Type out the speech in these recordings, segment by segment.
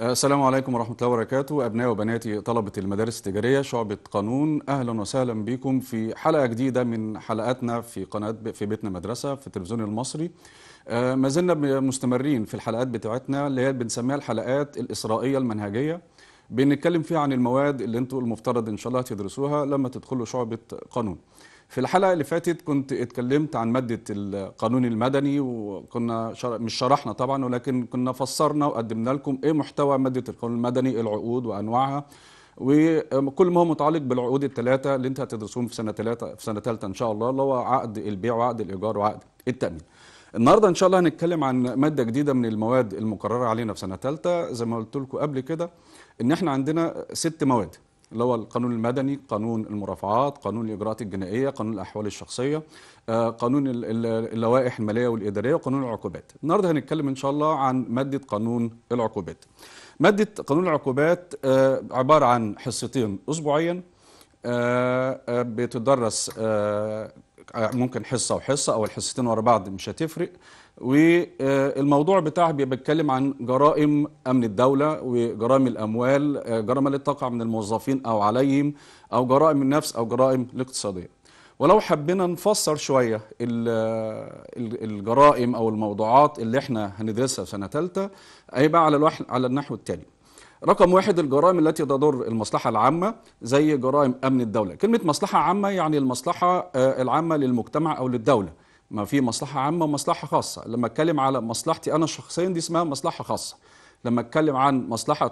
السلام عليكم ورحمة الله وبركاته أبنائي وبناتي طلبة المدارس التجارية شعبة قانون أهلا وسهلا بكم في حلقة جديدة من حلقاتنا في قناة في بيتنا مدرسة في التلفزيون المصري آه، ما زلنا مستمرين في الحلقات بتاعتنا اللي هي بنسميها الحلقات الإسرائية المنهجية بنتكلم فيها عن المواد اللي انتم المفترض ان شاء الله تدرسوها لما تدخلوا شعبة قانون في الحلقه اللي فاتت كنت اتكلمت عن ماده القانون المدني وكنا شر... مش شرحنا طبعا ولكن كنا فسرنا وقدمنا لكم ايه محتوى ماده القانون المدني إيه العقود وانواعها وكل ما هو متعلق بالعقود الثلاثه اللي انت هتدرسوهم في سنه ثلاثه في سنه ثالثه ان شاء الله اللي هو عقد البيع وعقد الايجار وعقد التامين. النهارده ان شاء الله هنتكلم عن ماده جديده من المواد المقرره علينا في سنه ثالثه زي ما قلت لكم قبل كده ان احنا عندنا ست مواد اللي هو القانون المدني قانون المرافعات قانون الاجراءات الجنائيه قانون الاحوال الشخصيه آه، قانون اللوائح الماليه والاداريه وقانون العقوبات النهارده هنتكلم ان شاء الله عن ماده قانون العقوبات ماده قانون العقوبات آه، عباره عن حصتين اسبوعيا آه، بتدرس ممكن حصه وحصه او الحصتين ورا بعض مش هتفرق والموضوع بتاعها بيتكلم عن جرائم امن الدوله وجرائم الاموال آه، جرائم اللي تقع من الموظفين او عليهم او جرائم النفس او جرائم الاقتصاديه ولو حبينا نفسر شويه آه، الجرائم او الموضوعات اللي احنا هندرسها في سنه ثالثه هيبقى على الوح... على النحو التالي رقم واحد الجرائم التي تضر المصلحة العامة زي جرائم أمن الدولة كلمة مصلحة عامة يعني المصلحة آه، العامة للمجتمع أو للدولة ما في مصلحه عامه ومصلحه خاصه لما اتكلم على مصلحتي انا شخصيا دي اسمها مصلحه خاصه لما اتكلم عن مصلحه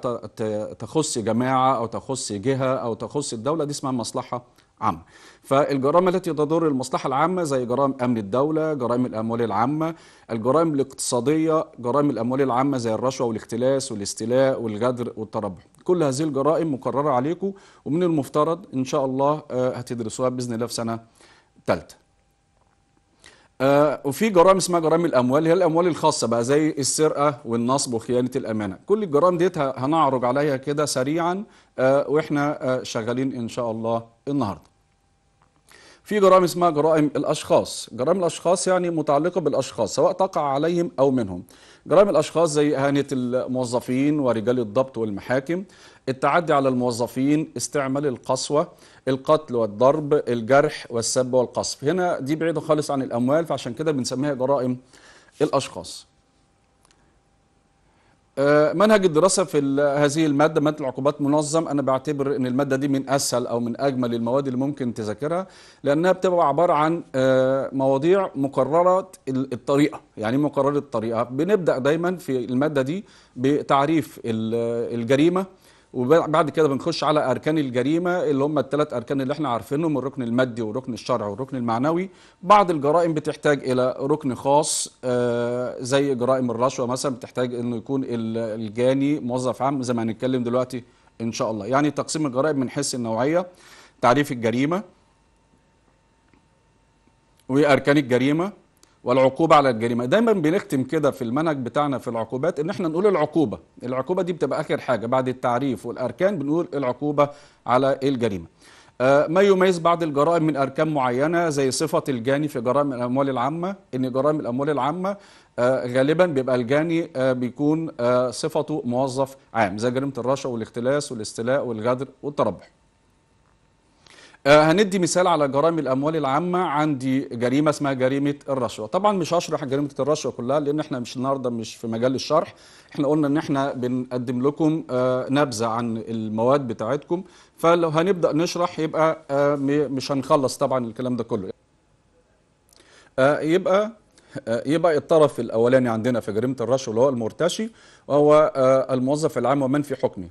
تخص جماعه او تخص جهه او تخص الدوله دي اسمها مصلحه عامه فالجرائم التي تضر المصلحه العامه زي جرائم امن الدوله جرائم الاموال العامه الجرائم الاقتصاديه جرائم الاموال العامه زي الرشوه والاختلاس والاستيلاء والغدر والتربح كل هذه الجرائم مقرره عليكم ومن المفترض ان شاء الله آه، هتدرسوها باذن الله في سنه ثالثه آه وفي جرائم اسمها جرائم الاموال هي الاموال الخاصه بقى زي السرقه والنصب وخيانه الامانه كل الجرائم ديت هنعرج عليها كده سريعا آه واحنا آه شغالين ان شاء الله النهارده في جرائم اسمها جرائم الاشخاص جرائم الاشخاص يعني متعلقه بالاشخاص سواء تقع عليهم او منهم جرائم الاشخاص زي اهانه الموظفين ورجال الضبط والمحاكم التعدي على الموظفين استعمال القسوة القتل والضرب الجرح والسب والقصف هنا دي بعيدة خالص عن الأموال فعشان كده بنسميها جرائم الأشخاص آه، منهج الدراسة في هذه المادة مادة العقوبات منظم أنا بعتبر أن المادة دي من أسهل أو من أجمل المواد اللي ممكن تذاكرها لأنها بتبقى عبارة عن آه، مواضيع مقررة الطريقة يعني إيه مقررة الطريقة بنبدأ دايما في المادة دي بتعريف الجريمة وبعد كده بنخش على اركان الجريمه اللي هم الثلاث اركان اللي احنا عارفينهم الركن المادي والركن الشرعي والركن المعنوي بعض الجرائم بتحتاج الى ركن خاص آه، زي جرائم الرشوه مثلا بتحتاج انه يكون الجاني موظف عام زي ما هنتكلم دلوقتي ان شاء الله يعني تقسيم الجرائم من حيث النوعيه تعريف الجريمه واركان الجريمه والعقوبة على الجريمة دايما بنختم كده في المنهج بتاعنا في العقوبات ان احنا نقول العقوبة العقوبة دي بتبقى اخر حاجة بعد التعريف والاركان بنقول العقوبة على الجريمة آه، ما يميز بعض الجرائم من اركان معينه زي صفه الجاني في جرائم الاموال العامه ان جرائم الاموال العامه آه، غالبا بيبقى الجاني آه، بيكون صفته موظف عام زي جريمه الرشوه والاختلاس والاستيلاء والغدر والتربح آه، هندي مثال على جرائم الاموال العامه عندي جريمه اسمها جريمه الرشوه طبعا مش هشرح جريمه الرشوه كلها لان احنا مش النهارده مش في مجال الشرح احنا قلنا ان احنا بنقدم لكم آه، نبذه عن المواد بتاعتكم فلو هنبدا نشرح يبقى آه، مش هنخلص طبعا الكلام ده كله يبقى يبقى الطرف الاولاني عندنا في جريمه الرشوه اللي هو المرتشي وهو آه، الموظف العام ومن في حكمه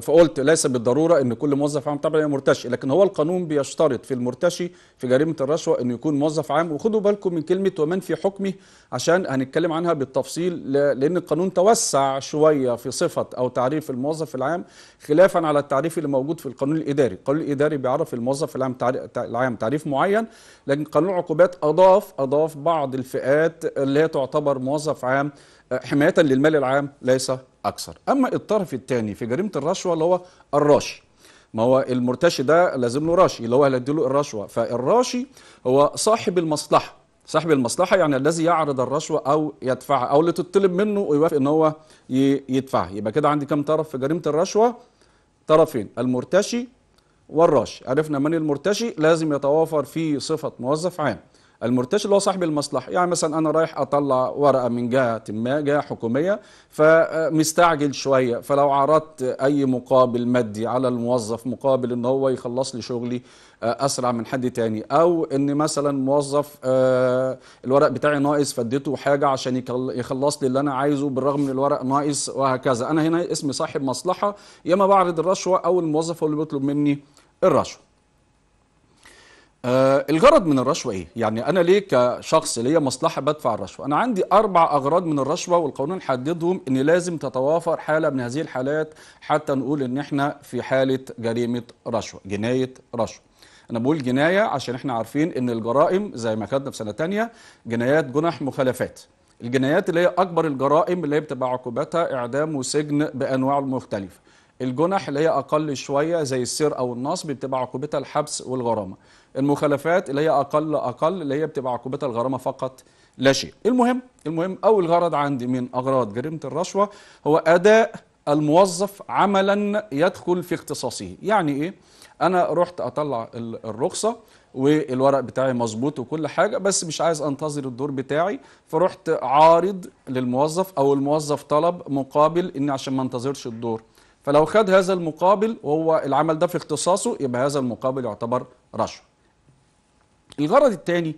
فقلت ليس بالضرورة أن كل موظف عام طبعا مرتشي لكن هو القانون بيشترط في المرتشي في جريمة الرشوة أنه يكون موظف عام وخدوا بالكم من كلمة ومن في حكمه عشان هنتكلم عنها بالتفصيل لأن القانون توسع شوية في صفة أو تعريف الموظف العام خلافا على التعريف اللي موجود في القانون الإداري القانون الإداري بيعرف الموظف العام العام تعريف معين لكن قانون العقوبات أضاف أضاف بعض الفئات اللي هي تعتبر موظف عام حماية للمال العام ليس أكثر أما الطرف الثاني في جريمة الرشوة اللي هو الراشي ما هو المرتشي ده لازم له راشي اللي هو هيديله الرشوة فالراشي هو صاحب المصلحة صاحب المصلحة يعني الذي يعرض الرشوة أو يدفعها أو اللي تطلب منه ويوافق إن هو يدفعها يبقى كده عندي كام طرف في جريمة الرشوة طرفين المرتشي والراشي عرفنا من المرتشي لازم يتوافر فيه صفة موظف عام المرتشي اللي هو صاحب المصلحه يعني مثلا انا رايح اطلع ورقه من جهه ما جهه حكوميه فمستعجل شويه فلو عرضت اي مقابل مادي على الموظف مقابل ان هو يخلص لي شغلي آه، اسرع من حد تاني او ان مثلا موظف آه، الورق بتاعي ناقص فاديته حاجه عشان يخلص لي اللي انا عايزه بالرغم ان الورق ناقص وهكذا انا هنا اسمي صاحب مصلحه يا اما بعرض الرشوه او الموظف هو اللي بيطلب مني الرشوه آه، الغرض من الرشوه ايه؟ يعني انا ليه كشخص ليا مصلحه بدفع الرشوه؟ انا عندي اربع اغراض من الرشوه والقانون حددهم ان لازم تتوافر حاله من هذه الحالات حتى نقول ان احنا في حاله جريمه رشوه، جنايه رشوه. انا بقول جنايه عشان احنا عارفين ان الجرائم زي ما كتبنا في سنه تانية جنايات جنح مخالفات. الجنايات اللي هي اكبر الجرائم اللي هي بتبقى عقوبتها اعدام وسجن بانواعه المختلفه. الجنح اللي هي اقل شويه زي السير او النصب بتبقى عقوبتها الحبس والغرامه المخالفات اللي هي اقل اقل اللي هي بتبقى عقوبتها الغرامه فقط لا شيء المهم المهم اول غرض عندي من اغراض جريمه الرشوه هو اداء الموظف عملا يدخل في اختصاصه يعني ايه انا رحت اطلع الرخصه والورق بتاعي مظبوط وكل حاجه بس مش عايز انتظر الدور بتاعي فرحت عارض للموظف او الموظف طلب مقابل اني عشان ما انتظرش الدور فلو خد هذا المقابل وهو العمل ده في اختصاصه يبقى هذا المقابل يعتبر رشوه الغرض الثاني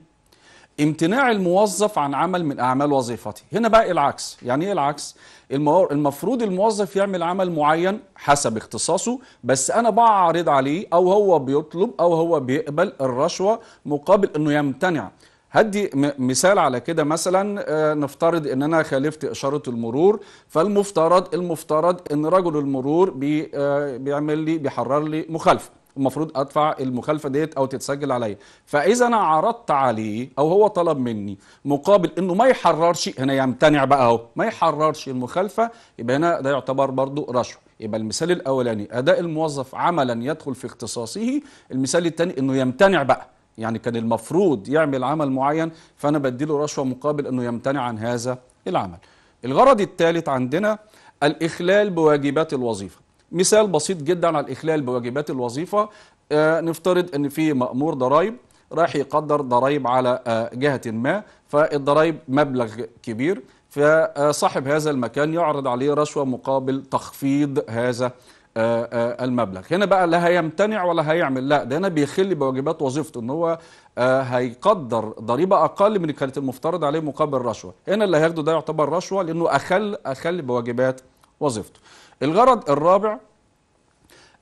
امتناع الموظف عن عمل من اعمال وظيفته هنا بقى العكس يعني ايه العكس المفروض الموظف يعمل عمل معين حسب اختصاصه بس انا بعرض عليه او هو بيطلب او هو بيقبل الرشوه مقابل انه يمتنع هدي مثال على كده مثلا آه، نفترض ان انا خالفت اشاره المرور فالمفترض المفترض ان رجل المرور آه، بيعمل لي بيحرر لي مخالفه المفروض ادفع المخالفه ديت او تتسجل عليا فاذا انا عرضت عليه او هو طلب مني مقابل انه ما يحررش هنا يمتنع بقى اهو ما يحررش المخالفه يبقى هنا ده يعتبر برضه رشوه يبقى المثال الاولاني اداء الموظف عملا يدخل في اختصاصه المثال الثاني انه يمتنع بقى يعني كان المفروض يعمل عمل معين فانا بديله رشوه مقابل انه يمتنع عن هذا العمل الغرض الثالث عندنا الاخلال بواجبات الوظيفه مثال بسيط جدا على الإخلال بواجبات الوظيفة آه، نفترض أن في مأمور ضرائب راح يقدر ضرائب على آه، جهة ما فالضرائب مبلغ كبير فصاحب هذا المكان يعرض عليه رشوة مقابل تخفيض هذا آه، المبلغ هنا بقى لا هيمتنع ولا هيعمل لا ده هنا بيخل بواجبات وظيفته ان هو هيقدر ضريبه اقل من اللي كانت المفترض عليه مقابل رشوه هنا اللي هياخده ده يعتبر رشوه لانه اخل اخل بواجبات وظيفته الغرض الرابع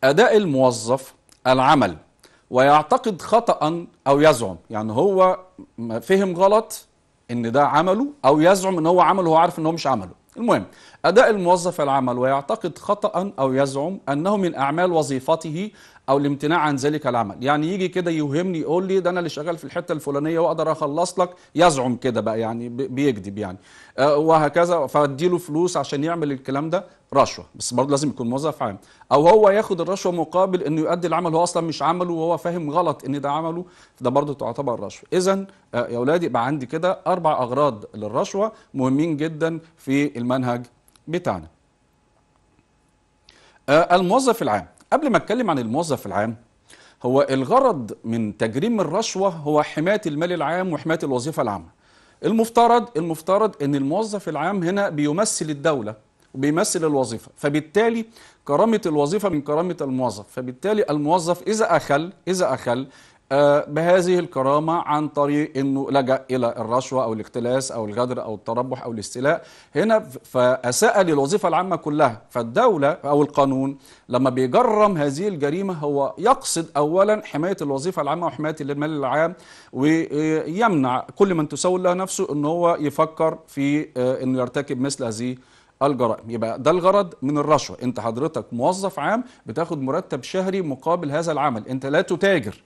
أداء الموظف العمل ويعتقد خطأ أو يزعم يعني هو فهم غلط إن ده عمله أو يزعم إن هو عمله وهو عارف إن هو مش عمله المهم أداء الموظف العمل ويعتقد خطأ أو يزعم أنه من أعمال وظيفته أو الامتناع عن ذلك العمل يعني يجي كده يوهمني يقول لي ده أنا اللي شغال في الحتة الفلانية وأقدر أخلص لك يزعم كده بقى يعني بيكذب يعني آه، وهكذا فاديله فلوس عشان يعمل الكلام ده رشوه بس برضه لازم يكون موظف عام او هو ياخد الرشوه مقابل انه يؤدي العمل هو اصلا مش عمله وهو فاهم غلط ان ده عمله ده برضه تعتبر رشوه اذا آه، يا اولادي يبقى عندي كده اربع اغراض للرشوه مهمين جدا في المنهج بتاعنا آه، الموظف العام قبل ما اتكلم عن الموظف العام هو الغرض من تجريم الرشوه هو حمايه المال العام وحمايه الوظيفه العامه المفترض المفترض ان الموظف العام هنا بيمثل الدوله وبيمثل الوظيفه فبالتالي كرامه الوظيفه من كرامه الموظف فبالتالي الموظف اذا اخل اذا اخل آه، بهذه الكرامة عن طريق أنه لجأ إلى الرشوة أو الاختلاس أو الغدر أو التربح أو الاستيلاء هنا فأساء للوظيفة العامة كلها فالدولة أو القانون لما بيجرم هذه الجريمة هو يقصد أولا حماية الوظيفة العامة وحماية المال العام ويمنع كل من تسول له نفسه أنه هو يفكر في آه، أنه يرتكب مثل هذه الجرائم يبقى ده الغرض من الرشوة انت حضرتك موظف عام بتاخد مرتب شهري مقابل هذا العمل انت لا تتاجر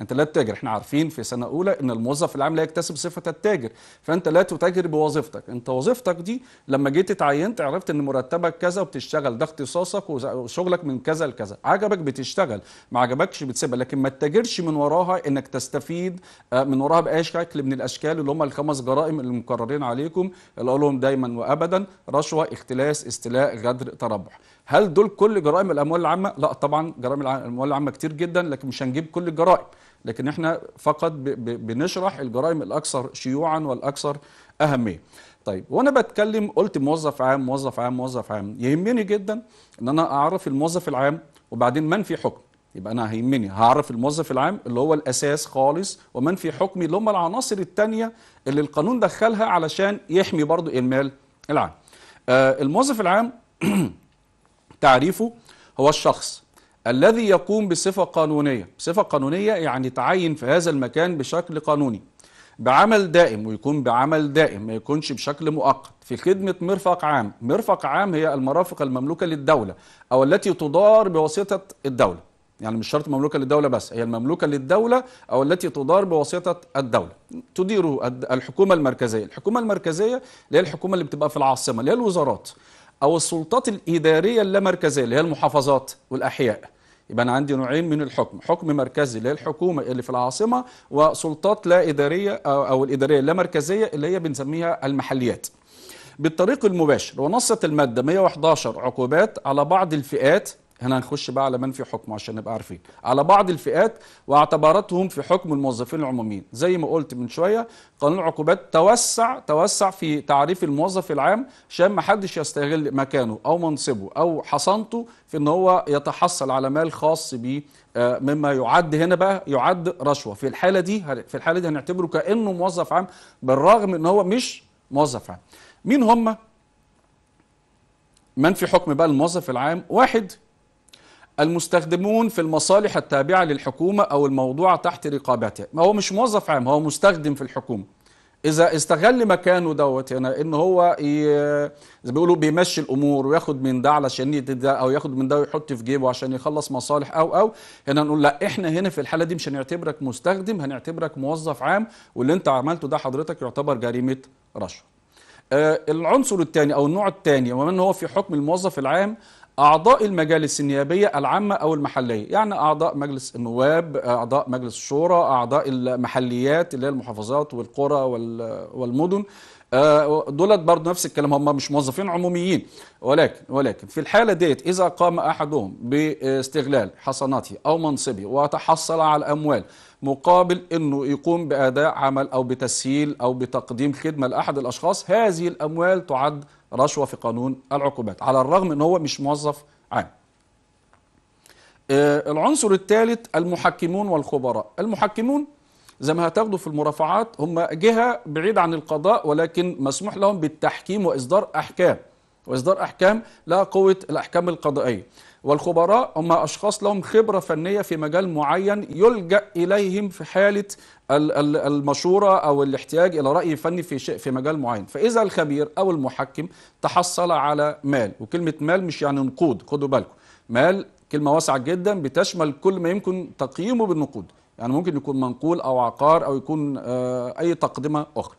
انت لا تتاجر احنا عارفين في سنه اولى ان الموظف العام لا يكتسب صفه التاجر فانت لا تتاجر بوظيفتك انت وظيفتك دي لما جيت اتعينت عرفت ان مرتبك كذا وبتشتغل ده اختصاصك وشغلك من كذا لكذا عجبك بتشتغل ما عجبكش بتسيبها لكن ما تتاجرش من وراها انك تستفيد آه، من وراها باي شكل من الاشكال اللي هم الخمس جرائم اللي مقررين عليكم اللي لهم دايما وابدا رشوه اختلاس استيلاء غدر تربح هل دول كل جرائم الاموال العامه لا طبعا جرائم الاموال العامه كتير جدا لكن مش هنجيب كل الجرائم لكن احنا فقط بنشرح الجرائم الاكثر شيوعا والاكثر اهميه طيب وانا بتكلم قلت موظف عام موظف عام موظف عام يهمني جدا ان انا اعرف الموظف العام وبعدين من في حكم يبقى انا هيهمني هعرف الموظف العام اللي هو الاساس خالص ومن في حكمي اللي هم العناصر الثانيه اللي القانون دخلها علشان يحمي برضو المال العام آه الموظف العام تعريفه هو الشخص الذي يقوم بصفة قانونية صفة قانونية يعني تعين في هذا المكان بشكل قانوني بعمل دائم ويكون بعمل دائم ما يكونش بشكل مؤقت في خدمة مرفق عام مرفق عام هي المرافق المملوكة للدولة أو التي تدار بواسطة الدولة يعني مش شرط مملوكة للدولة بس هي المملوكة للدولة أو التي تدار بواسطة الدولة تدير الحكومة المركزية الحكومة المركزية اللي هي الحكومة اللي بتبقى في العاصمة اللي هي الوزارات أو السلطات الإدارية اللامركزية اللي هي المحافظات والأحياء يبقى أنا عندي نوعين من الحكم حكم مركزي اللي هي الحكومة اللي في العاصمة وسلطات لا إدارية أو الإدارية اللامركزية اللي هي بنسميها المحليات بالطريق المباشر ونصت المادة 111 عقوبات على بعض الفئات هنا هنخش بقى على من في حكمه عشان نبقى عارفين على بعض الفئات واعتبرتهم في حكم الموظفين العموميين زي ما قلت من شويه قانون العقوبات توسع توسع في تعريف الموظف العام عشان ما حدش يستغل مكانه او منصبه او حصانته في ان هو يتحصل على مال خاص بيه آه، مما يعد هنا بقى يعد رشوه في الحاله دي في الحاله دي هنعتبره كانه موظف عام بالرغم ان هو مش موظف عام مين هم من في حكم بقى الموظف العام واحد المستخدمون في المصالح التابعة للحكومة أو الموضوعة تحت رقابته ما هو مش موظف عام هو مستخدم في الحكومة إذا استغل مكانه دوت هنا يعني إن هو زي بيقولوا بيمشي الأمور وياخد من ده علشان يدي ده أو ياخد من ده ويحط في جيبه عشان يخلص مصالح أو أو هنا نقول لا إحنا هنا في الحالة دي مش هنعتبرك مستخدم هنعتبرك موظف عام واللي أنت عملته ده حضرتك يعتبر جريمة رشوة آه، العنصر الثاني او النوع الثاني ومن هو في حكم الموظف العام أعضاء المجالس النيابية العامة أو المحلية يعني أعضاء مجلس النواب أعضاء مجلس الشورى أعضاء المحليات اللي هي المحافظات والقرى والمدن آه، دولت برضه نفس الكلام هم مش موظفين عموميين ولكن ولكن في الحاله ديت اذا قام احدهم باستغلال حصناته او منصبه وتحصل على اموال مقابل انه يقوم باداء عمل او بتسهيل او بتقديم خدمه لاحد الاشخاص هذه الاموال تعد رشوه في قانون العقوبات على الرغم ان هو مش موظف عام آه، العنصر الثالث المحكمون والخبراء المحكمون زي ما هتاخدوا في المرافعات هم جهه بعيد عن القضاء ولكن مسموح لهم بالتحكيم واصدار احكام واصدار احكام لا قوه الاحكام القضائيه والخبراء هم اشخاص لهم خبره فنيه في مجال معين يلجا اليهم في حاله المشوره او الاحتياج الى راي فني في شيء في مجال معين فاذا الخبير او المحكم تحصل على مال وكلمه مال مش يعني نقود خدوا بالكم مال كلمه واسعه جدا بتشمل كل ما يمكن تقييمه بالنقود يعني ممكن يكون منقول أو عقار أو يكون آه، أي تقدمة أخرى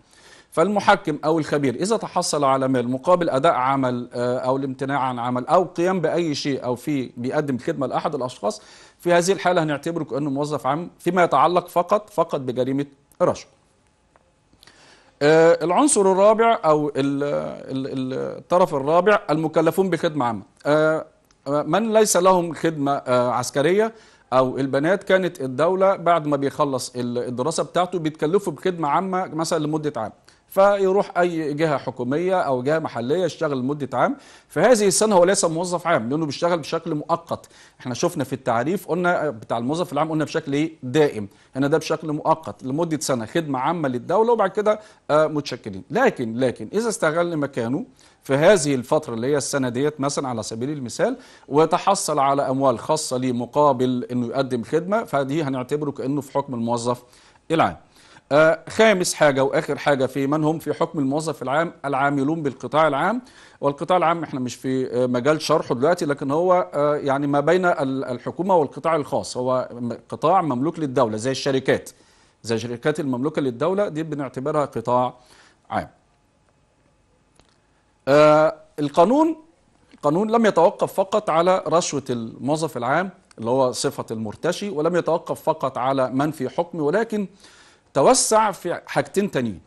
فالمحكم أو الخبير إذا تحصل على مال مقابل أداء عمل آه، أو الامتناع عن عمل أو قيام بأي شيء أو في بيقدم خدمة لأحد الأشخاص في هذه الحالة هنعتبره كأنه موظف عام فيما يتعلق فقط فقط بجريمة رشوة آه، العنصر الرابع أو الطرف الرابع المكلفون بخدمة عامة من ليس لهم خدمة عسكرية او البنات كانت الدوله بعد ما بيخلص الدراسه بتاعته بيتكلفوا بخدمه عامه مثلا لمده عام فيروح اي جهه حكوميه او جهه محليه يشتغل لمده عام فهذه السنه هو ليس موظف عام لانه بيشتغل بشكل مؤقت احنا شفنا في التعريف قلنا بتاع الموظف العام قلنا بشكل ايه دائم هنا ده بشكل مؤقت لمده سنه خدمه عامه للدوله وبعد كده آه، متشكلين لكن لكن اذا استغل مكانه في هذه الفترة اللي هي السنة ديت مثلا على سبيل المثال وتحصل على أموال خاصة ليه مقابل أنه يقدم خدمة فدي هنعتبره كأنه في حكم الموظف العام آه، خامس حاجة وآخر حاجة في من هم في حكم الموظف العام العاملون بالقطاع العام والقطاع العام احنا مش في مجال شرحه دلوقتي لكن هو آه، يعني ما بين الحكومة والقطاع الخاص هو قطاع مملوك للدولة زي الشركات زي الشركات المملوكة للدولة دي بنعتبرها قطاع عام آه، القانون القانون لم يتوقف فقط على رشوة الموظف العام اللي هو صفة المرتشي ولم يتوقف فقط على من في حكم ولكن توسع في حاجتين تانيين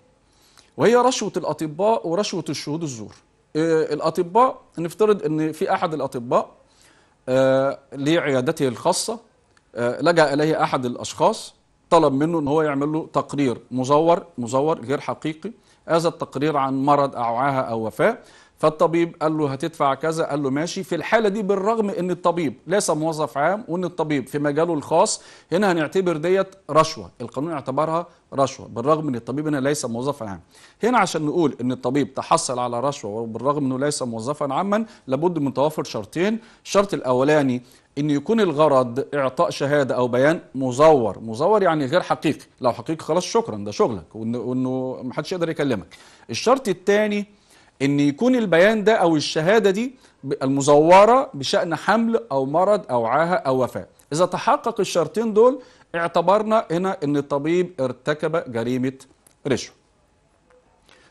وهي رشوة الأطباء ورشوة الشهود الزور آه، الأطباء نفترض أن في أحد الأطباء آه، لعيادته الخاصة لجأ إليه أحد الأشخاص طلب منه أن هو يعمل له تقرير مزور مزور غير حقيقي هذا التقرير عن مرض أوعاها أو وفاة فالطبيب قال له هتدفع كذا قال له ماشي في الحالة دي بالرغم ان الطبيب ليس موظف عام وان الطبيب في مجاله الخاص هنا هنعتبر ديت رشوة القانون اعتبرها رشوة بالرغم ان الطبيب هنا ليس موظفا عام هنا عشان نقول ان الطبيب تحصل على رشوة وبالرغم انه ليس موظفا عاما لابد من توافر شرطين الشرط الاولاني ان يكون الغرض اعطاء شهاده او بيان مزور مزور يعني غير حقيقي لو حقيقي خلاص شكرا ده شغلك وانه محدش يقدر يكلمك الشرط الثاني ان يكون البيان ده او الشهاده دي المزوره بشان حمل او مرض او عاهه او وفاه اذا تحقق الشرطين دول اعتبرنا هنا ان الطبيب ارتكب جريمه رشوه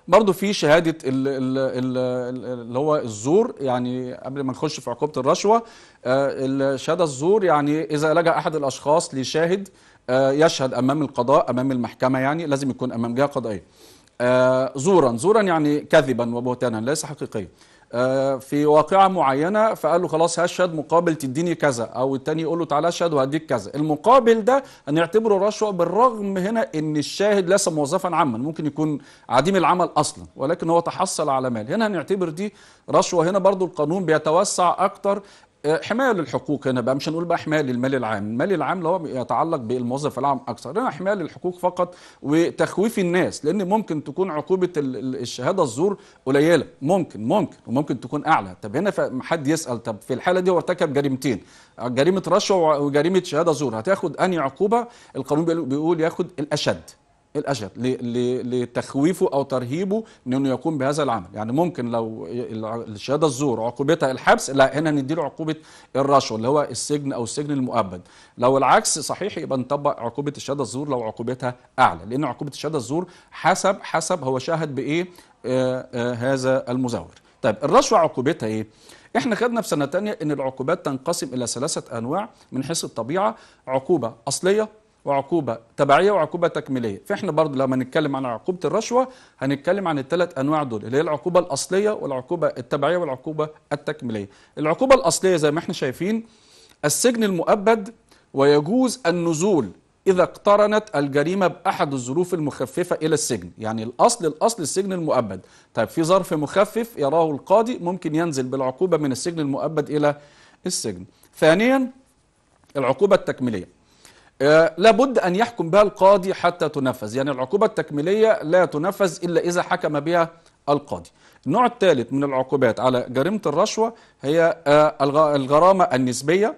برضه في شهاده اللي هو الزور يعني قبل ما نخش في عقوبه الرشوه آه، شهاده الزور يعني اذا لجا احد الاشخاص لشاهد آه، يشهد امام القضاء امام المحكمه يعني لازم يكون امام جهه قضائيه آه، زورا زورا يعني كذبا وبهتانا ليس حقيقيا آه، في واقعة معينة فقال له خلاص هشهد مقابل تديني كذا أو التاني يقول له تعالى اشهد وهديك كذا المقابل ده هنعتبره رشوة بالرغم هنا أن الشاهد ليس موظفا عاما ممكن يكون عديم العمل أصلا ولكن هو تحصل على مال هنا هنعتبر دي رشوة هنا برضو القانون بيتوسع أكتر حمايه للحقوق هنا بقى مش هنقول بقى حمايه للمال العام، المال العام اللي هو يتعلق بالموظف العام اكثر، هنا حمايه للحقوق فقط وتخويف الناس لان ممكن تكون عقوبه الشهاده الزور قليله، ممكن ممكن وممكن تكون اعلى، طب هنا حد يسال طب في الحاله دي هو ارتكب جريمتين، جريمه رشوه وجريمه شهاده زور، هتاخد انهي عقوبه؟ القانون بيقول ياخد الاشد. الاجر لتخويفه أو ترهيبه من أنه يقوم بهذا العمل يعني ممكن لو الشهادة الزور عقوبتها الحبس لا هنا نديله عقوبة الرشوة اللي هو السجن أو السجن المؤبد لو العكس صحيح يبقى نطبق عقوبة الشهادة الزور لو عقوبتها أعلى لأن عقوبة الشهادة الزور حسب حسب هو شاهد بإيه آه آه هذا المزور طيب الرشوة عقوبتها إيه؟ احنا خدنا في سنه تانية ان العقوبات تنقسم الى ثلاثه انواع من حيث الطبيعه عقوبه اصليه وعقوبه تبعيه وعقوبه تكميليه فاحنا برضو لما نتكلم عن عقوبه الرشوه هنتكلم عن الثلاث انواع دول اللي هي العقوبه الاصليه والعقوبه التبعيه والعقوبه التكميليه العقوبه الاصليه زي ما احنا شايفين السجن المؤبد ويجوز النزول إذا اقترنت الجريمة بأحد الظروف المخففة إلى السجن يعني الأصل الأصل السجن المؤبد طيب في ظرف مخفف يراه القاضي ممكن ينزل بالعقوبة من السجن المؤبد إلى السجن ثانيا العقوبة التكميلية آه، لابد أن يحكم بها القاضي حتى تنفذ يعني العقوبة التكميلية لا تنفذ إلا إذا حكم بها القاضي النوع الثالث من العقوبات على جريمة الرشوة هي آه، الغرامة النسبية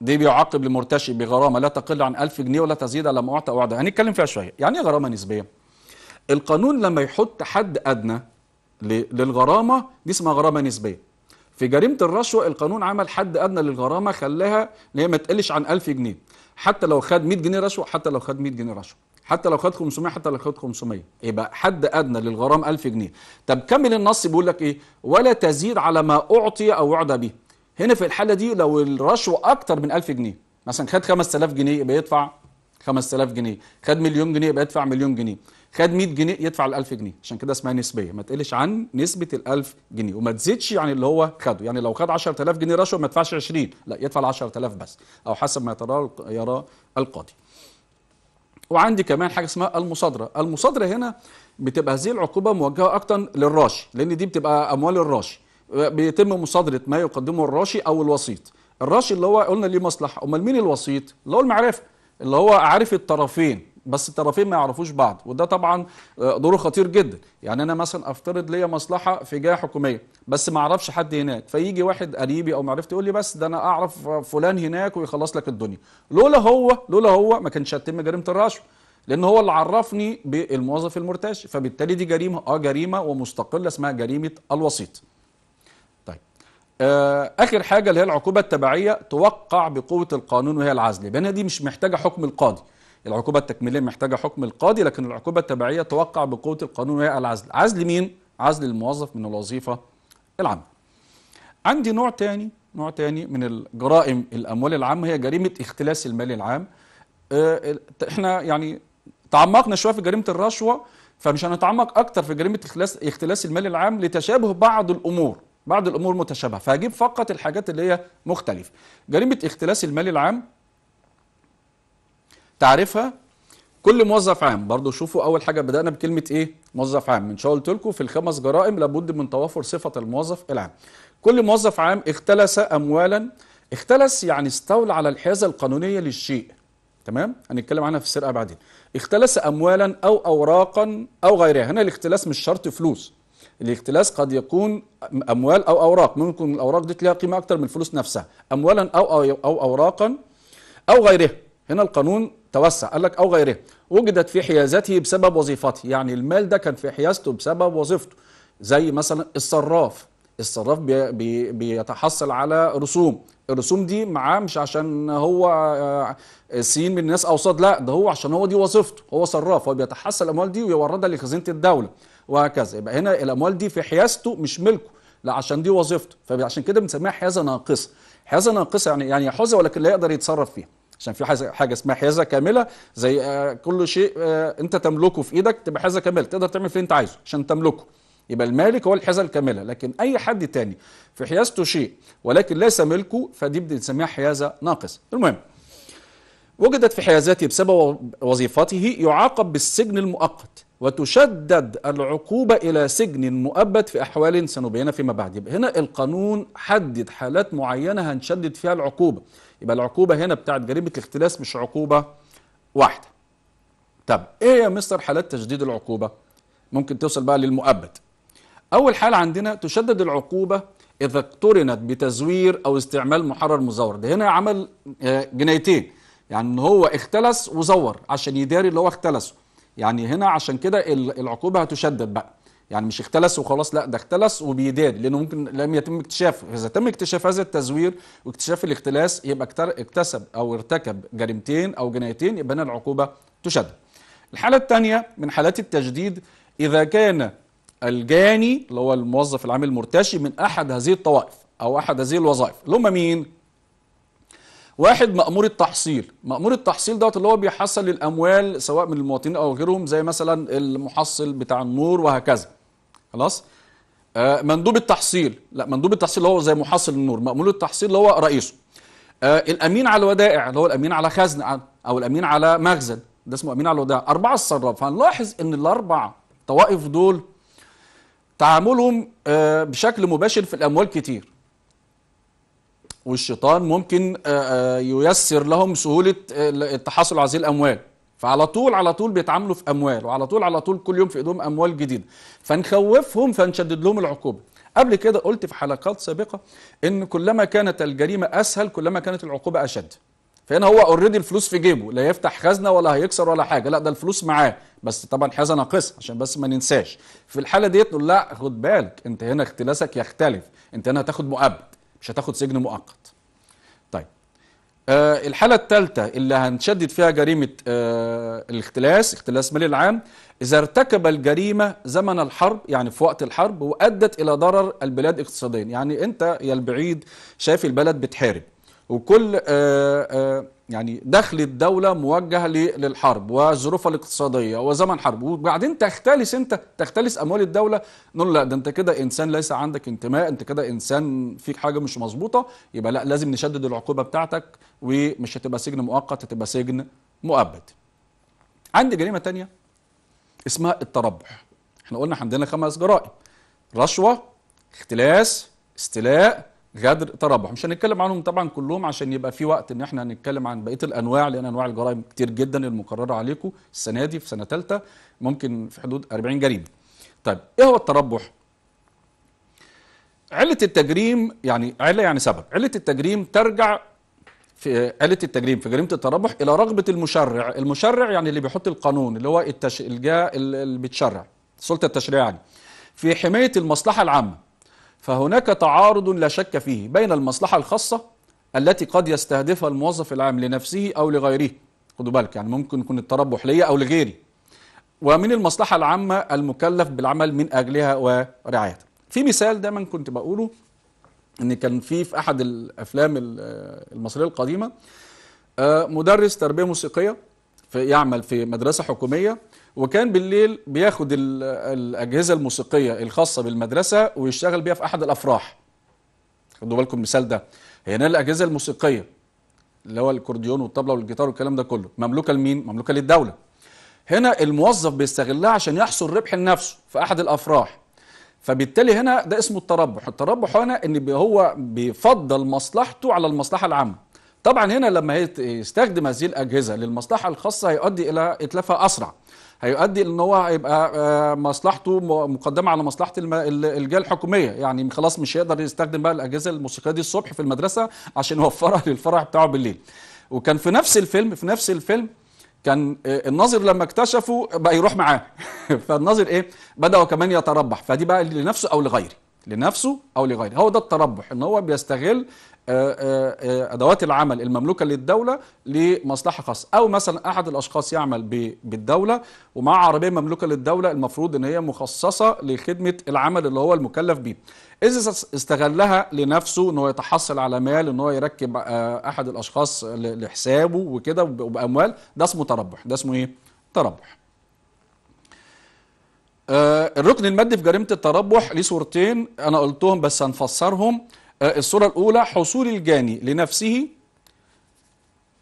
دي بيعاقب المرتشي بغرامة لا تقل عن 1000 جنيه ولا تزيد على ما أعطى أو هنتكلم فيها شوية يعني إيه غرامة نسبية القانون لما يحط حد أدنى للغرامة دي اسمها غرامة نسبية في جريمة الرشوة القانون عمل حد أدنى للغرامة خلاها هي ما تقلش عن 1000 جنيه حتى لو خد 100 جنيه رشوه حتى لو خد 100 جنيه رشوه حتى لو خد 500 حتى لو خد 500 يبقى حد ادنى للغرام 1000 جنيه طب كمل النص بيقول لك ايه ولا تزيد على ما اعطي او وعد به هنا في الحاله دي لو الرشوه اكتر من 1000 جنيه مثلا خد 5000 جنيه يبقى يدفع 5000 جنيه خد مليون جنيه يبقى يدفع مليون جنيه خد 100 جنيه يدفع ال 1000 جنيه عشان كده اسمها نسبيه ما تقلش عن نسبه ال 1000 جنيه وما تزيدش عن يعني اللي هو خده يعني لو خد 10000 جنيه رشوه ما يدفعش 20 لا يدفع ال 10000 بس او حسب ما يراه يراه القاضي وعندي كمان حاجه اسمها المصادره المصادره هنا بتبقى هذه العقوبه موجهه اكتر للراشي لان دي بتبقى اموال الراشي بيتم مصادره ما يقدمه الراشي او الوسيط الراشي اللي هو قلنا ليه مصلحه امال مين الوسيط اللي هو المعرفه اللي هو عارف الطرفين بس الطرفين ما يعرفوش بعض وده طبعا آه، دوره خطير جدا يعني انا مثلا افترض ليا مصلحه في جهه حكوميه بس ما اعرفش حد هناك فيجي واحد قريبي او معرفتي يقول لي بس ده انا اعرف فلان هناك ويخلص لك الدنيا لولا هو لولا هو ما كانش هتتم جريمه الرشوه لان هو اللي عرفني بالموظف المرتشي فبالتالي دي جريمه اه جريمه ومستقله اسمها جريمه الوسيط آه، اخر حاجه اللي هي العقوبه التبعيه توقع بقوه القانون وهي العزل يبقى دي مش محتاجه حكم القاضي العقوبه التكميليه محتاجه حكم القاضي لكن العقوبه التبعيه توقع بقوه القانون وهي العزل عزل مين عزل الموظف من الوظيفه العامه عندي نوع تاني نوع تاني من الجرائم الاموال العامه هي جريمه اختلاس المال العام آه، احنا يعني تعمقنا شويه في جريمه الرشوه فمش هنتعمق اكتر في جريمه اختلاس اختلاس المال العام لتشابه بعض الامور بعض الامور متشابهه فهجيب فقط الحاجات اللي هي مختلفه جريمه اختلاس المال العام تعرفها كل موظف عام برضو شوفوا اول حاجه بدانا بكلمه ايه موظف عام من شويه قلت لكم في الخمس جرائم لابد من توافر صفه الموظف العام كل موظف عام اختلس اموالا اختلس يعني استولى على الحيازه القانونيه للشيء تمام هنتكلم عنها في السرقه بعدين اختلس اموالا او اوراقا او غيرها هنا الاختلاس مش شرط فلوس الاختلاس قد يكون اموال او اوراق ممكن الاوراق دي تلاقي قيمه اكتر من الفلوس نفسها اموالا او او, اوراقا او غيرها هنا القانون توسع قال لك او غيرها وجدت في حيازته بسبب وظيفته يعني المال ده كان في حيازته بسبب وظيفته زي مثلا الصراف الصراف بي بي بيتحصل على رسوم الرسوم دي معاه مش عشان هو آه، سين من الناس او صاد لا ده هو عشان هو دي وظيفته هو صراف هو بيتحصل الاموال دي ويوردها لخزينه الدوله وهكذا يبقى هنا الاموال دي في حيازته مش ملكه لا عشان دي وظيفته فعشان كده بنسميها حيازه ناقصه حيازه ناقصه يعني يعني يحوزها ولكن لا يقدر يتصرف فيها عشان في حاجه اسمها حيازه كامله زي آه، كل شيء آه، انت تملكه في ايدك تبقى حيازه كامله تقدر تعمل فيه انت عايزه عشان تملكه يبقى المالك هو الحيازه الكامله لكن اي حد تاني في حيازته شيء ولكن ليس ملكه فدي بنسميها حيازه ناقصه المهم وجدت في حيازاته بسبب وظيفته يعاقب بالسجن المؤقت وتشدد العقوبة إلى سجن مؤبد في أحوال سنبينها فيما بعد يبقى هنا القانون حدد حالات معينة هنشدد فيها العقوبة يبقى العقوبة هنا بتاعت جريمة الاختلاس مش عقوبة واحدة طب إيه يا مستر حالات تشديد العقوبة ممكن توصل بقى للمؤبد أول حالة عندنا تشدد العقوبة إذا اقترنت بتزوير أو استعمال محرر مزور ده هنا عمل آه، جنايتين يعني هو اختلس وزور عشان يداري اللي هو اختلسه يعني هنا عشان كده العقوبه هتشدد بقى يعني مش اختلس وخلاص لا ده اختلس وبيداد لانه ممكن لم يتم اكتشافه اذا تم اكتشاف هذا التزوير واكتشاف الاختلاس يبقى اكتسب او ارتكب جريمتين او جنايتين يبقى هنا العقوبه تشدد الحاله الثانيه من حالات التجديد اذا كان الجاني اللي هو الموظف العامل المرتشي من احد هذه الطوائف او احد هذه الوظائف اللي هم مين واحد مأمور التحصيل مأمور التحصيل دوت اللي هو بيحصل الأموال سواء من المواطنين أو غيرهم زي مثلا المحصل بتاع النور وهكذا خلاص آه، مندوب التحصيل لا مندوب التحصيل اللي هو زي محصل النور مأمور التحصيل اللي هو رئيسه آه، الأمين على الودائع اللي هو الأمين على خزنة أو الأمين على مخزن ده اسمه أمين على الودائع أربعة الصراف هنلاحظ إن الأربع طوائف دول تعاملهم آه، بشكل مباشر في الأموال كتير والشيطان ممكن آه، آه، ييسر لهم سهولة آه، التحصل على هذه الأموال فعلى طول على طول بيتعاملوا في أموال وعلى طول على طول كل يوم في إيدهم أموال جديدة فنخوفهم فنشدد لهم العقوبة قبل كده قلت في حلقات سابقة إن كلما كانت الجريمة أسهل كلما كانت العقوبة أشد فهنا هو اوريدي الفلوس في جيبه لا يفتح خزنه ولا هيكسر ولا حاجه لا ده الفلوس معاه بس طبعا حاجه ناقصه عشان بس ما ننساش في الحاله ديت نقول لا خد بالك انت هنا اختلاسك يختلف انت هنا هتاخد مؤبد مش هتاخد سجن مؤقت طيب آه الحالة الثالثة اللي هنشدد فيها جريمة آه الاختلاس اختلاس مالي العام إذا ارتكب الجريمة زمن الحرب يعني في وقت الحرب وأدت إلى ضرر البلاد اقتصاديا يعني أنت يا البعيد شايف البلد بتحارب وكل آه آه يعني دخل الدولة موجه للحرب وظروفها الاقتصادية وزمن حرب وبعدين تختلس انت تختلس اموال الدولة نقول لا ده انت كده انسان ليس عندك انتماء انت كده انسان فيك حاجة مش مظبوطة يبقى لا لازم نشدد العقوبة بتاعتك ومش هتبقى سجن مؤقت هتبقى سجن مؤبد عندي جريمة تانية اسمها التربح احنا قلنا عندنا خمس جرائم رشوة اختلاس استيلاء غدر تربح مش هنتكلم عنهم طبعا كلهم عشان يبقى في وقت ان احنا هنتكلم عن بقيه الانواع لان انواع الجرائم كتير جدا المقرره عليكم السنه دي في سنه ثالثه ممكن في حدود 40 جريمه طيب ايه هو التربح عله التجريم يعني عله يعني سبب عله التجريم ترجع في عله التجريم في جريمة التربح إلى رغبة المشرع المشرع يعني اللي بيحط القانون اللي هو التش... الجا... اللي بتشرع السلطة التشريعية يعني في حماية المصلحة العامة فهناك تعارض لا شك فيه بين المصلحة الخاصة التي قد يستهدفها الموظف العام لنفسه أو لغيره خدوا بالك يعني ممكن يكون التربح ليا أو لغيري ومن المصلحة العامة المكلف بالعمل من أجلها ورعايتها في مثال دايما كنت بقوله ان كان في في احد الافلام المصريه القديمه آه، مدرس تربيه موسيقيه في يعمل في مدرسه حكوميه وكان بالليل بياخد الأجهزة الموسيقية الخاصة بالمدرسة ويشتغل بيها في أحد الأفراح خدوا بالكم المثال ده هنا الأجهزة الموسيقية اللي هو الكورديون والطبلة والجيتار والكلام ده كله مملوكة لمين؟ مملوكة للدولة هنا الموظف بيستغلها عشان يحصل ربح لنفسه في أحد الأفراح فبالتالي هنا ده اسمه التربح التربح هنا ان هو بيفضل مصلحته على المصلحه العامه طبعا هنا لما يستخدم هذه الاجهزه للمصلحه الخاصه هيؤدي الى اتلافها اسرع هيؤدي ان هو هيبقى آه، آه، مصلحته مقدمه على مصلحه الجهه الحكوميه يعني خلاص مش هيقدر يستخدم بقى الاجهزه الموسيقيه دي الصبح في المدرسه عشان يوفرها للفرح بتاعه بالليل وكان في نفس الفيلم في نفس الفيلم كان آه، الناظر لما اكتشفه بقى يروح معاه فالناظر ايه بدا كمان يتربح فدي بقى لنفسه او لغيره لنفسه او لغيره هو ده التربح ان هو بيستغل آه، آه، آه، ادوات العمل المملوكه للدوله لمصلحه خاصه او مثلا احد الاشخاص يعمل بالدوله ومع عربيه مملوكه للدوله المفروض ان هي مخصصه لخدمه العمل اللي هو المكلف بيه اذا استغلها لنفسه ان هو يتحصل على مال ان هو يركب احد الاشخاص لحسابه وكده باموال ده اسمه تربح ده اسمه ايه تربح الركن المادي في جريمه التربح ليه صورتين انا قلتهم بس هنفسرهم آه، الصورة الأولى حصول الجاني لنفسه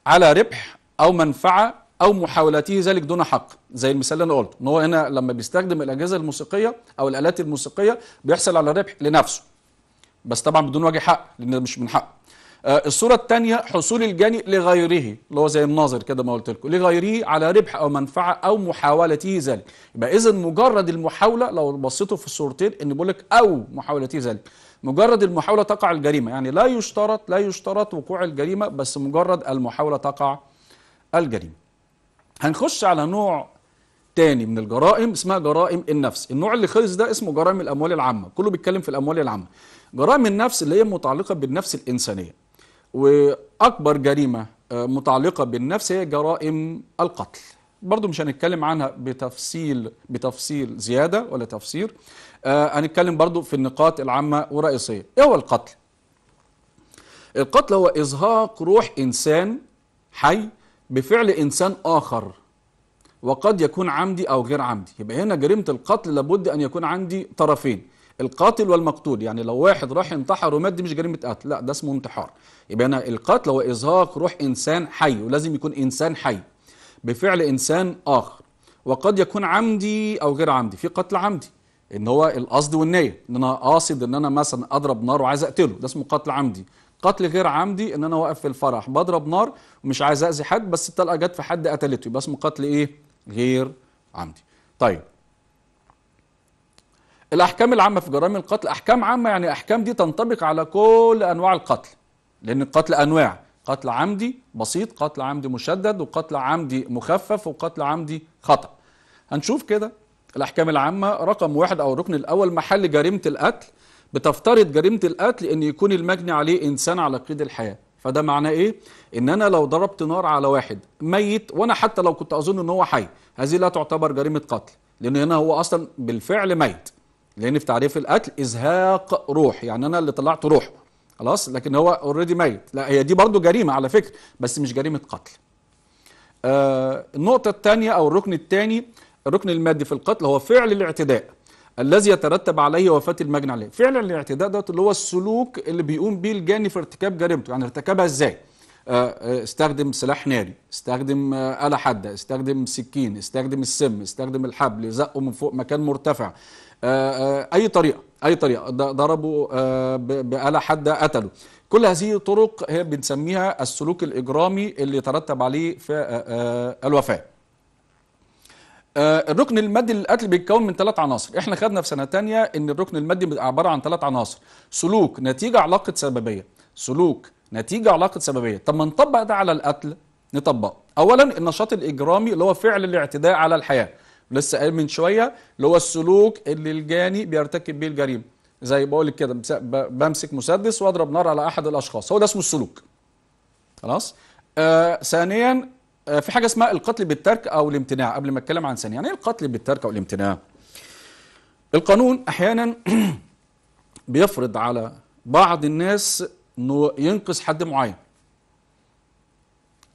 على ربح أو منفعة أو محاولته ذلك دون حق زي المثال اللي أنا قلته إن هو هنا لما بيستخدم الأجهزة الموسيقية أو الآلات الموسيقية بيحصل على ربح لنفسه بس طبعا بدون وجه حق لأن مش من حقه آه، الصورة الثانية حصول الجاني لغيره اللي هو زي الناظر كده ما قلت لكم لغيره على ربح أو منفعة أو محاولته ذلك يبقى إذا مجرد المحاولة لو بصيتوا في الصورتين إن بيقول لك أو محاولته ذلك مجرد المحاولة تقع الجريمة يعني لا يشترط لا يشترط وقوع الجريمة بس مجرد المحاولة تقع الجريمة هنخش على نوع تاني من الجرائم اسمها جرائم النفس النوع اللي خلص ده اسمه جرائم الأموال العامة كله بيتكلم في الأموال العامة جرائم النفس اللي هي متعلقة بالنفس الإنسانية وأكبر جريمة آه، متعلقة بالنفس هي جرائم القتل برضو مش هنتكلم عنها بتفصيل بتفصيل زيادة ولا تفسير آه هنتكلم برضو في النقاط العامة ورئيسية ايه هو القتل القتل هو إزهاق روح إنسان حي بفعل إنسان آخر وقد يكون عمدي أو غير عمدي يبقى هنا جريمة القتل لابد أن يكون عندي طرفين القاتل والمقتول يعني لو واحد راح انتحر ومات دي مش جريمه قتل لا ده اسمه انتحار يبقى هنا القتل هو ازهاق روح انسان حي ولازم يكون انسان حي بفعل انسان اخر وقد يكون عمدي او غير عمدي في قتل عمدي ان هو القصد والنيه ان انا قاصد ان انا مثلا اضرب نار وعايز اقتله ده اسمه قتل عمدي قتل غير عمدي ان انا واقف في الفرح بضرب نار ومش عايز اذي حد بس الطلقه جت في حد قتلته يبقى اسمه قتل ايه غير عمدي طيب الاحكام العامه في جرائم القتل احكام عامه يعني احكام دي تنطبق على كل انواع القتل لان القتل انواع قتل عمدي بسيط قتل عمدي مشدد وقتل عمدي مخفف وقتل عمدي خطا هنشوف كده الأحكام العامة رقم واحد أو الركن الأول محل جريمة القتل بتفترض جريمة القتل إن يكون المجني عليه إنسان على قيد الحياة فده معناه إيه؟ إن أنا لو ضربت نار على واحد ميت وأنا حتى لو كنت أظن إن هو حي هذه لا تعتبر جريمة قتل لأن هنا هو أصلا بالفعل ميت لأن في تعريف القتل إزهاق روح يعني أنا اللي طلعت روح خلاص لكن هو اوريدي ميت لا هي دي برضه جريمة على فكرة بس مش جريمة قتل آه النقطة الثانية أو الركن الثاني الركن المادي في القتل هو فعل الاعتداء الذي يترتب عليه وفاة المجني عليه فعل الاعتداء ده اللي هو السلوك اللي بيقوم به الجاني في ارتكاب جريمته يعني ارتكبها ازاي آه، آه، استخدم سلاح ناري استخدم آه، آلة حادة استخدم سكين استخدم السم استخدم الحبل زقه من فوق مكان مرتفع أي طريقة أي طريقة ضربه بآلة حادة قتله. كل هذه الطرق هي بنسميها السلوك الإجرامي اللي يترتب عليه في الوفاة آه، الركن المادي للقتل بيتكون من ثلاث عناصر احنا خدنا في سنه تانية ان الركن المادي عباره عن ثلاث عناصر سلوك نتيجه علاقه سببيه سلوك نتيجه علاقه سببيه طب ما نطبق ده على القتل نطبقه اولا النشاط الاجرامي اللي هو فعل الاعتداء على الحياه لسه قايل من شويه اللي هو السلوك اللي الجاني بيرتكب بيه الجريمه زي بقول لك كده بمسك مسدس واضرب نار على احد الاشخاص هو ده اسمه السلوك خلاص آه ثانيا آه، في حاجه اسمها القتل بالترك او الامتناع قبل ما اتكلم عن ثانيه يعني ايه القتل بالترك او الامتناع القانون احيانا بيفرض على بعض الناس انه ينقذ حد معين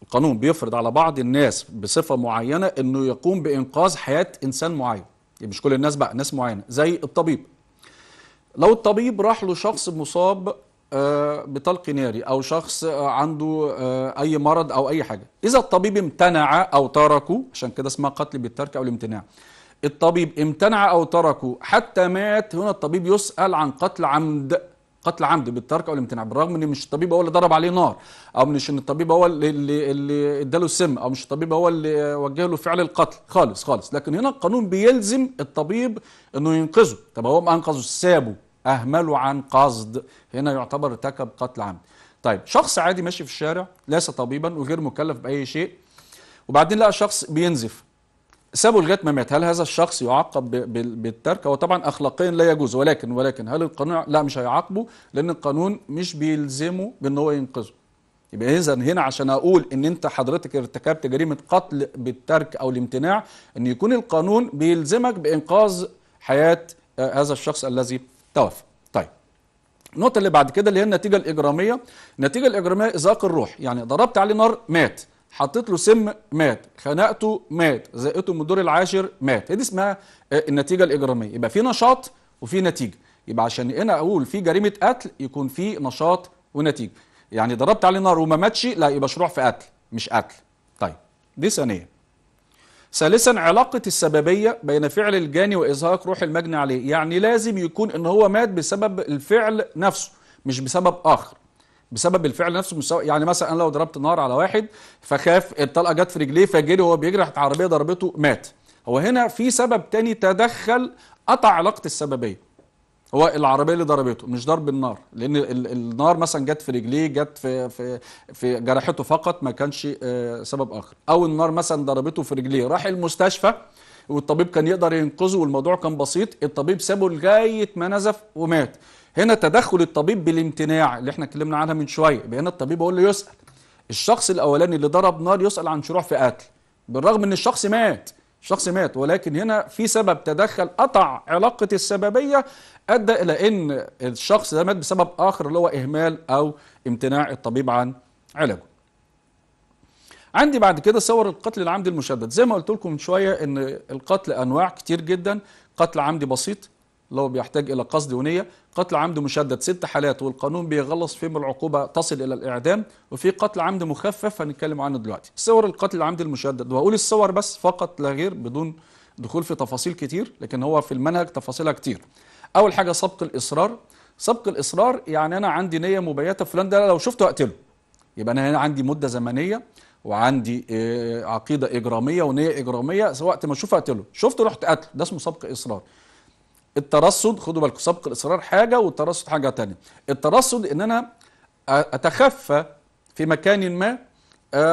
القانون بيفرض على بعض الناس بصفه معينه انه يقوم بانقاذ حياه انسان معين يعني مش كل الناس بقى ناس معينه زي الطبيب لو الطبيب راح له شخص مصاب آه، بطلق ناري أو شخص آه، عنده آه، أي مرض أو أي حاجة إذا الطبيب امتنع أو تركه عشان كده اسمها قتل بالترك أو الامتناع الطبيب امتنع أو تركه حتى مات هنا الطبيب يسأل عن قتل عمد قتل عمد بالترك او الامتناع بالرغم ان مش الطبيب هو اللي ضرب عليه نار او مش ان الطبيب هو اللي اللي اداله السم او مش الطبيب هو اللي وجه له فعل القتل خالص خالص لكن هنا القانون بيلزم الطبيب انه ينقذه طب هو ما انقذه سابه أهمله عن قصد هنا يعتبر ارتكب قتل عمد طيب شخص عادي ماشي في الشارع ليس طبيبا وغير مكلف بأي شيء وبعدين لقى شخص بينزف سابه لغايه ما مات هل هذا الشخص يعاقب بالترك هو طبعا اخلاقيا لا يجوز ولكن ولكن هل القانون لا مش هيعاقبه لان القانون مش بيلزمه بان هو ينقذه يبقى اذا هنا عشان اقول ان انت حضرتك ارتكبت جريمه قتل بالترك او الامتناع ان يكون القانون بيلزمك بانقاذ حياه آه، هذا الشخص الذي توفى طيب النقطة اللي بعد كده اللي هي النتيجة الإجرامية النتيجة الإجرامية إزاق الروح يعني ضربت عليه نار مات حطيت له سم مات خنقته مات زقته من الدور العاشر مات دي اسمها آه، النتيجة الإجرامية يبقى في نشاط وفي نتيجة يبقى عشان هنا أقول في جريمة قتل يكون في نشاط ونتيجة يعني ضربت عليه نار وما ماتش لا يبقى شروع في قتل مش قتل طيب دي ثانية ثالثا علاقة السببية بين فعل الجاني وإزهاق روح المجني عليه يعني لازم يكون إن هو مات بسبب الفعل نفسه مش بسبب آخر بسبب الفعل نفسه مش يعني مثلا انا لو ضربت نار على واحد فخاف الطلقه جت في رجليه فجري وهو بيجري راحت عربيه ضربته مات هو هنا في سبب تاني تدخل قطع علاقه السببيه هو العربيه اللي ضربته مش ضرب النار لان النار مثلا جت في رجليه جت في في في جرحته فقط ما كانش آه، سبب اخر او النار مثلا ضربته في رجليه راح المستشفى والطبيب كان يقدر ينقذه والموضوع كان بسيط الطبيب سابه لغايه ما نزف ومات هنا تدخل الطبيب بالامتناع اللي احنا اتكلمنا عنها من شويه بان الطبيب هو اللي يسال الشخص الاولاني اللي ضرب نار يسال عن شروع في قتل بالرغم ان الشخص مات شخص مات ولكن هنا في سبب تدخل قطع علاقة السببية أدى إلى أن الشخص ده مات بسبب آخر اللي هو إهمال أو امتناع الطبيب عن علاجه عندي بعد كده صور القتل العمدي المشدد زي ما قلت لكم من شوية أن القتل أنواع كتير جدا قتل عمدي بسيط اللي هو بيحتاج إلى قصد ونية قتل عمد مشدد ست حالات والقانون بيغلص فيهم العقوبه تصل الى الاعدام وفي قتل عمد مخفف هنتكلم عنه دلوقتي صور القتل العمد المشدد وأقول الصور بس فقط لا غير بدون دخول في تفاصيل كتير لكن هو في المنهج تفاصيلها كتير اول حاجه سبق الاصرار سبق الاصرار يعني انا عندي نيه مبيته فلان ده لو شفته اقتله يبقى انا هنا عندي مده زمنيه وعندي آه، عقيده اجراميه ونيه اجراميه وقت ما اشوفه اقتله شفته رحت قتله ده اسمه سبق اصرار الترصد خدوا بالكم سبق الاصرار حاجه والترصد حاجه تانية الترصد ان انا اتخفى في مكان ما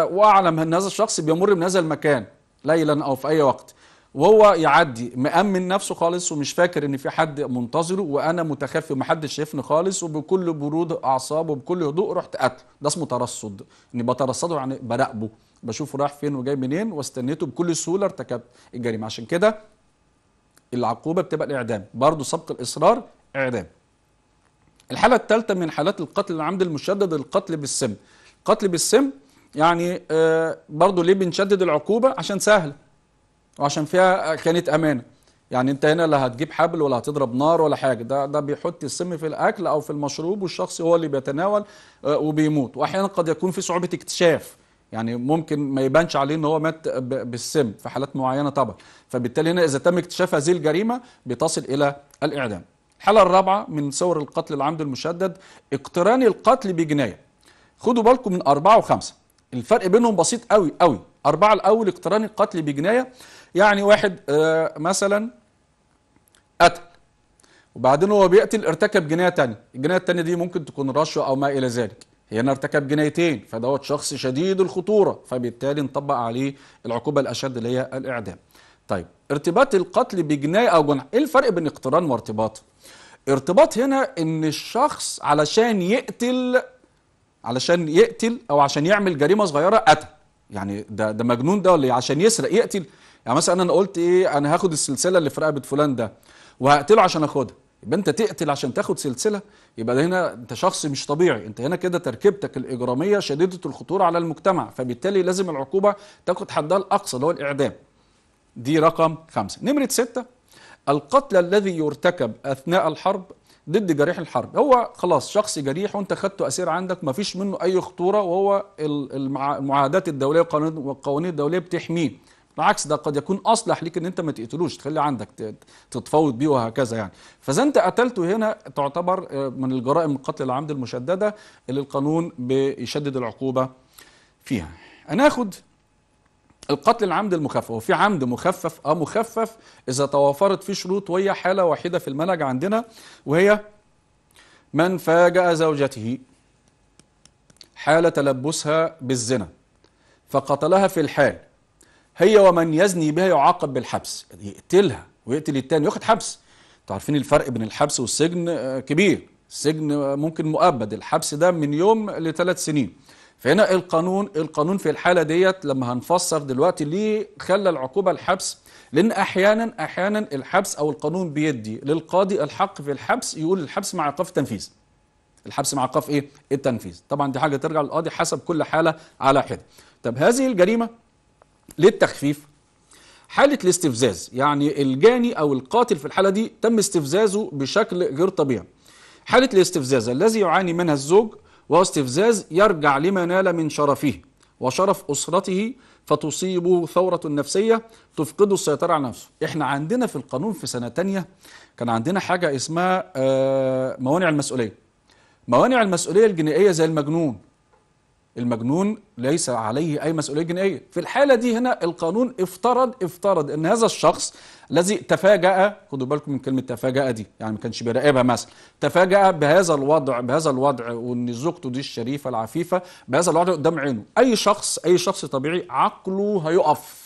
واعلم ان هذا الشخص بيمر من هذا المكان ليلا او في اي وقت وهو يعدي مأمن نفسه خالص ومش فاكر ان في حد منتظره وانا متخفي ومحدش شايفني خالص وبكل برود اعصاب وبكل هدوء رحت قتل ده اسمه ترصد اني بترصده يعني براقبه بشوفه رايح فين وجاي منين واستنيته بكل سهوله ارتكبت الجريمه عشان كده العقوبه بتبقى الاعدام برضه سبق الاصرار اعدام الحاله الثالثه من حالات القتل العمد المشدد القتل بالسم القتل بالسم يعني آه، برضه ليه بنشدد العقوبه عشان سهله وعشان فيها كانت امانه يعني انت هنا لا هتجيب حبل ولا هتضرب نار ولا حاجه ده ده بيحط السم في الاكل او في المشروب والشخص هو اللي بيتناول آه، وبيموت واحيانا قد يكون في صعوبه اكتشاف يعني ممكن ما يبانش عليه ان هو مات بالسم في حالات معينه طبعا فبالتالي هنا اذا تم اكتشاف هذه الجريمه بتصل الى الاعدام الحاله الرابعه من صور القتل العمد المشدد اقتران القتل بجنايه خدوا بالكم من أربعة وخمسة الفرق بينهم بسيط قوي قوي أربعة الأول اقتران القتل بجناية يعني واحد آه، مثلا قتل وبعدين هو بيقتل ارتكب جناية تانية الجناية التانية دي ممكن تكون رشوة أو ما إلى ذلك هنا ارتكب جنايتين فدوت شخص شديد الخطورة فبالتالي نطبق عليه العقوبة الأشد اللي هي الإعدام طيب ارتباط القتل بجناية أو جنح إيه الفرق بين اقتران وارتباط ارتباط هنا إن الشخص علشان يقتل علشان يقتل أو عشان يعمل جريمة صغيرة قتل يعني ده ده مجنون ده ولا إيه؟ عشان يسرق يقتل يعني مثلا انا قلت ايه انا هاخد السلسله اللي في رقبه فلان ده وهقتله عشان اخدها يبقى انت تقتل عشان تاخد سلسله يبقى هنا انت شخص مش طبيعي انت هنا كده تركيبتك الاجراميه شديده الخطوره على المجتمع فبالتالي لازم العقوبه تاخد حدها الاقصى اللي هو الاعدام دي رقم خمسة نمرة ستة القتل الذي يرتكب أثناء الحرب ضد جريح الحرب هو خلاص شخص جريح وانت خدته أسير عندك ما فيش منه أي خطورة وهو المعاهدات الدولية والقوانين الدولية بتحميه بالعكس ده قد يكون اصلح ليك ان انت ما تقتلوش تخلي عندك تتفاوض بيه وهكذا يعني فاذا انت قتلته هنا تعتبر آه، من الجرائم القتل العمد المشدده اللي القانون بيشدد العقوبه فيها هناخد القتل العمد المخفف وفي عمد مخفف اه مخفف اذا توافرت فيه شروط وهي حاله واحده في المنهج عندنا وهي من فاجأ زوجته حال تلبسها بالزنا فقتلها في الحال هي ومن يزني بها يعاقب بالحبس يقتلها ويقتل التاني وياخد حبس انتوا عارفين الفرق بين الحبس والسجن آه، كبير السجن ممكن مؤبد الحبس ده من يوم لثلاث سنين فهنا القانون القانون في الحاله ديت لما هنفسر دلوقتي ليه خلى العقوبه الحبس لان احيانا احيانا الحبس او القانون بيدي للقاضي الحق في الحبس يقول الحبس مع ايقاف التنفيذ الحبس مع ايقاف ايه التنفيذ طبعا دي حاجه ترجع للقاضي حسب كل حاله على حده طب هذه الجريمه للتخفيف حالة الاستفزاز يعني الجاني أو القاتل في الحالة دي تم استفزازه بشكل غير طبيعي حالة الاستفزاز الذي يعاني منها الزوج وهو استفزاز يرجع لما نال من شرفه وشرف أسرته فتصيبه ثورة نفسية تفقد السيطرة على نفسه احنا عندنا في القانون في سنة تانية كان عندنا حاجة اسمها آه، موانع المسؤولية موانع المسؤولية الجنائية زي المجنون المجنون ليس عليه أي مسؤولية جنائية في الحالة دي هنا القانون افترض افترض أن هذا الشخص الذي تفاجأ خدوا بالكم من كلمة تفاجأ دي يعني ما كانش بيراقبها مثلا تفاجأ بهذا الوضع بهذا الوضع وأن زوجته دي الشريفة العفيفة بهذا الوضع قدام عينه أي شخص أي شخص طبيعي عقله هيقف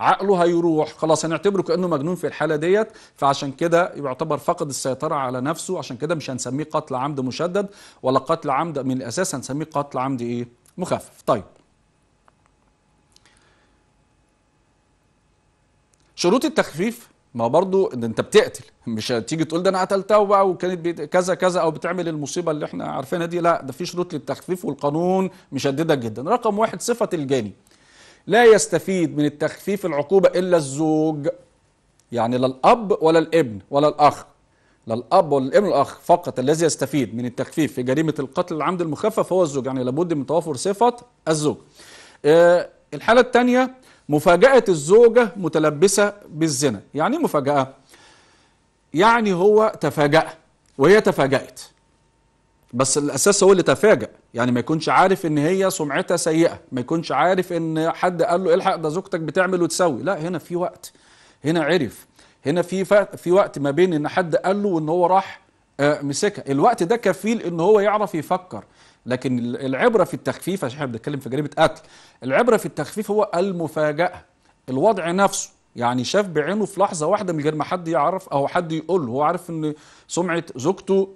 عقله هيروح خلاص هنعتبره كانه مجنون في الحاله ديت فعشان كده يعتبر فقد السيطره على نفسه عشان كده مش هنسميه قتل عمد مشدد ولا قتل عمد من الاساس هنسميه قتل عمد ايه مخفف طيب شروط التخفيف ما برضو ان انت بتقتل مش هتيجي تقول ده انا قتلتها بقى وكانت كذا كذا او بتعمل المصيبه اللي احنا عارفينها دي لا ده في شروط للتخفيف والقانون مشدده جدا رقم واحد صفه الجاني لا يستفيد من التخفيف العقوبه الا الزوج يعني لا الاب ولا الابن ولا الاخ للاب والابن الاخ فقط الذي يستفيد من التخفيف في جريمه القتل العمد المخفف هو الزوج يعني لابد من توافر صفه الزوج آه، الحاله الثانيه مفاجاه الزوجه متلبسه بالزنا يعني ايه مفاجاه يعني هو تفاجأ وهي تفاجأت بس الاساس هو اللي تفاجأ يعني ما يكونش عارف ان هي سمعتها سيئه ما يكونش عارف ان حد قال له الحق ده زوجتك بتعمل وتسوي لا هنا في وقت هنا عرف هنا في في وقت ما بين ان حد قال له وان هو راح آه، مسكها الوقت ده كفيل ان هو يعرف يفكر لكن العبره في التخفيف عشان احنا بنتكلم في جريمه قتل العبره في التخفيف هو المفاجاه الوضع نفسه يعني شاف بعينه في لحظه واحده من غير ما حد يعرف او حد يقول له هو عارف ان سمعه زوجته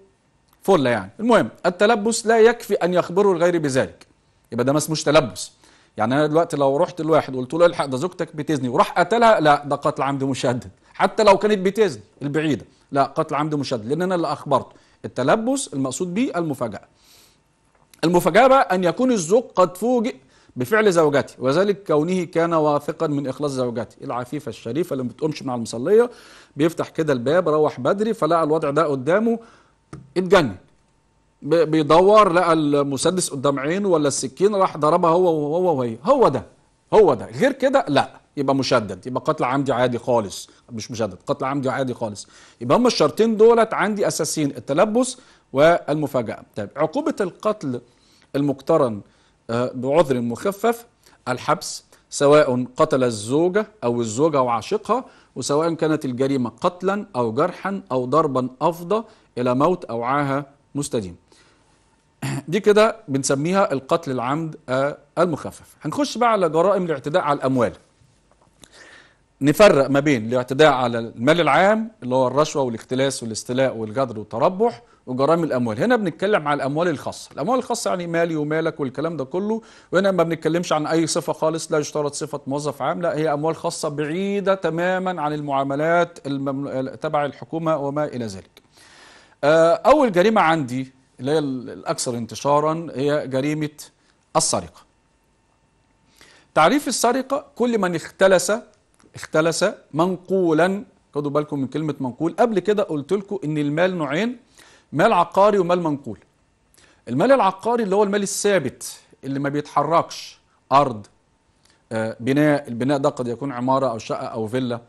فله يعني المهم التلبس لا يكفي ان يخبره الغير بذلك يبقى ده ما اسموش تلبس يعني انا دلوقتي لو رحت لواحد وقلت له الحق ده زوجتك بتزني وراح قتلها لا ده قتل عمد مشدد حتى لو كانت بتزن البعيده لا قتل عمد مشدد لان انا اللي اخبرته التلبس المقصود به المفاجاه المفاجاه بقى ان يكون الزوج قد فوجئ بفعل زوجته وذلك كونه كان واثقا من اخلاص زوجته العفيفه الشريفه اللي ما بتقومش مع المصليه بيفتح كده الباب روح بدري فلقى الوضع ده قدامه اتجنن بيدور لقى المسدس قدام عينه ولا السكين راح ضربها هو وهو وهي هو ده هو ده غير كده لا يبقى مشدد يبقى قتل عمدي عادي خالص مش مشدد قتل عمدي عادي خالص يبقى هما الشرطين دولت عندي اساسيين التلبس والمفاجاه طيب عقوبه القتل المقترن آه، بعذر مخفف الحبس سواء قتل الزوجه او الزوجه وعاشقها وسواء كانت الجريمه قتلا او جرحا او ضربا افضى الى موت او عاهه مستديم دي كده بنسميها القتل العمد آه، المخفف هنخش بقى على جرائم الاعتداء على الاموال نفرق ما بين الاعتداء على المال العام اللي هو الرشوه والاختلاس والاستيلاء والجدر والتربح وجرائم الاموال هنا بنتكلم على الاموال الخاصه الاموال الخاصه يعني مالي ومالك والكلام ده كله وهنا ما بنتكلمش عن اي صفه خالص لا يشترط صفه موظف عام لا هي اموال خاصه بعيده تماما عن المعاملات الممل... تبع الحكومه وما الى ذلك آه، اول جريمه عندي اللي هي الاكثر انتشارا هي جريمه السرقه تعريف السرقه كل من اختلس اختلس منقولا خدوا بالكم من كلمة منقول قبل كده قلت لكم إن المال نوعين مال عقاري ومال منقول المال العقاري اللي هو المال الثابت اللي ما بيتحركش أرض آه بناء البناء ده قد يكون عمارة أو شقة أو فيلا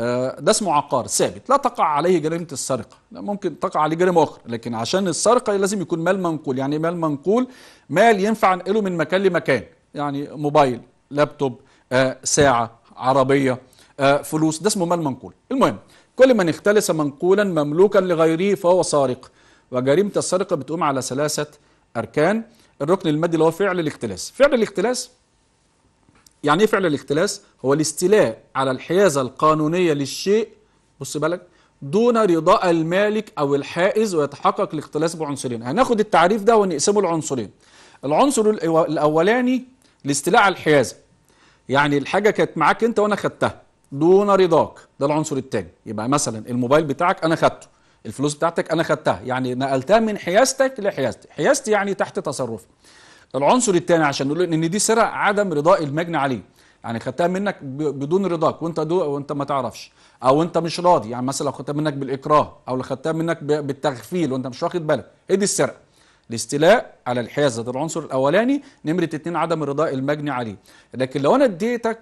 آه ده اسمه عقار ثابت لا تقع عليه جريمة السرقة لا ممكن تقع عليه جريمة أخرى لكن عشان السرقة لازم يكون مال منقول يعني مال منقول مال ينفع انقله من مكان لمكان يعني موبايل لابتوب آه ساعة عربية آه، فلوس ده اسمه مال منقول المهم كل من اختلس منقولا مملوكا لغيره فهو سارق وجريمة السرقة بتقوم على ثلاثة أركان الركن المادي اللي هو فعل الاختلاس فعل الاختلاس يعني ايه فعل الاختلاس هو الاستيلاء على الحيازة القانونية للشيء بص بالك دون رضاء المالك أو الحائز ويتحقق الاختلاس بعنصرين هناخد يعني التعريف ده ونقسمه لعنصرين العنصر الأولاني الاستيلاء على الحيازة يعني الحاجة كانت معاك أنت وأنا خدتها دون رضاك ده العنصر التاني يبقى مثلا الموبايل بتاعك انا خدته الفلوس بتاعتك انا خدتها يعني نقلتها من حيازتك لحيازتي حيازتي يعني تحت تصرفي العنصر الثاني عشان نقول ان دي سرقه عدم رضاء المجني عليه يعني خدتها منك بدون رضاك وانت دو وانت ما تعرفش او انت مش راضي يعني مثلا لو خدتها منك بالاكراه او لو خدتها منك بالتغفيل وانت مش واخد بالك ايه دي السرقه الاستيلاء على الحيازه ده العنصر الاولاني نمره اتنين عدم رضاء المجني عليه لكن لو انا اديتك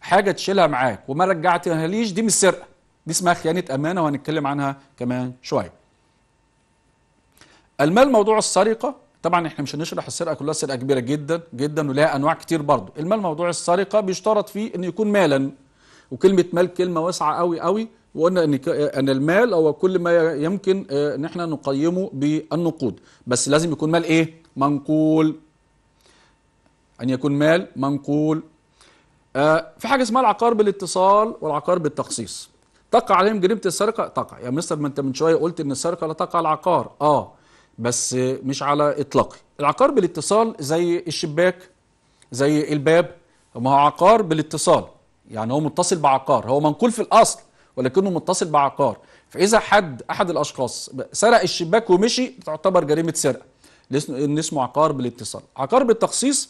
حاجه تشيلها معاك وما رجعتها ليش دي مش سرقه دي اسمها خيانه امانه وهنتكلم عنها كمان شويه المال موضوع السرقه طبعا احنا مش هنشرح السرقه كلها سرقه كبيره جدا جدا ولها انواع كتير برضه المال موضوع السرقه بيشترط فيه انه يكون مالا وكلمه مال كلمه واسعه قوي قوي وقلنا ان ان المال هو كل ما يمكن آه، ان احنا نقيمه بالنقود بس لازم يكون مال ايه منقول ان يكون مال منقول آه، في حاجه اسمها العقار بالاتصال والعقار بالتخصيص تقع عليهم جريمه السرقه تقع يا مستر ما انت من شويه قلت ان السرقه لا تقع على العقار اه بس مش على اطلاقي العقار بالاتصال زي الشباك زي الباب ما هو عقار بالاتصال يعني هو متصل بعقار هو منقول في الاصل ولكنه متصل بعقار فاذا حد احد الاشخاص سرق الشباك ومشي تعتبر جريمه سرقه اللي اسمه عقار بالاتصال عقار بالتخصيص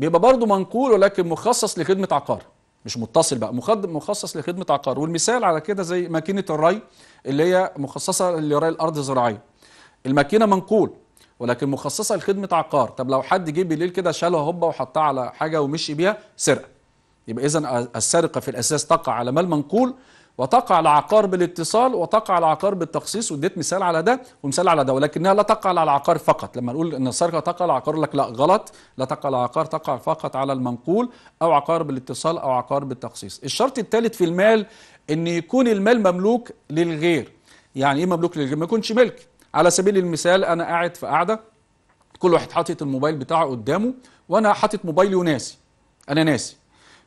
بيبقى برضه منقول ولكن مخصص لخدمه عقار مش متصل بقى مخصص لخدمه عقار والمثال على كده زي ماكينه الري اللي هي مخصصه لري الارض الزراعيه الماكينه منقول ولكن مخصصه لخدمه عقار طب لو حد جه بالليل كده شالها هوبا وحطها على حاجه ومشي بيها سرقه يبقى اذا السرقه في الاساس تقع على مال منقول وتقع العقار بالاتصال وتقع العقار بالتخصيص وديت مثال على ده ومثال على ده ولكنها لا تقع على العقار فقط لما نقول ان السرقه تقع على العقار لك لا غلط لا تقع على العقار تقع فقط على المنقول او عقار بالاتصال او عقار بالتخصيص الشرط الثالث في المال ان يكون المال مملوك للغير يعني ايه مملوك للغير ما يكونش ملك على سبيل المثال انا قاعد في قاعده كل واحد حاطط الموبايل بتاعه قدامه وانا حاطط موبايلي وناسي انا ناسي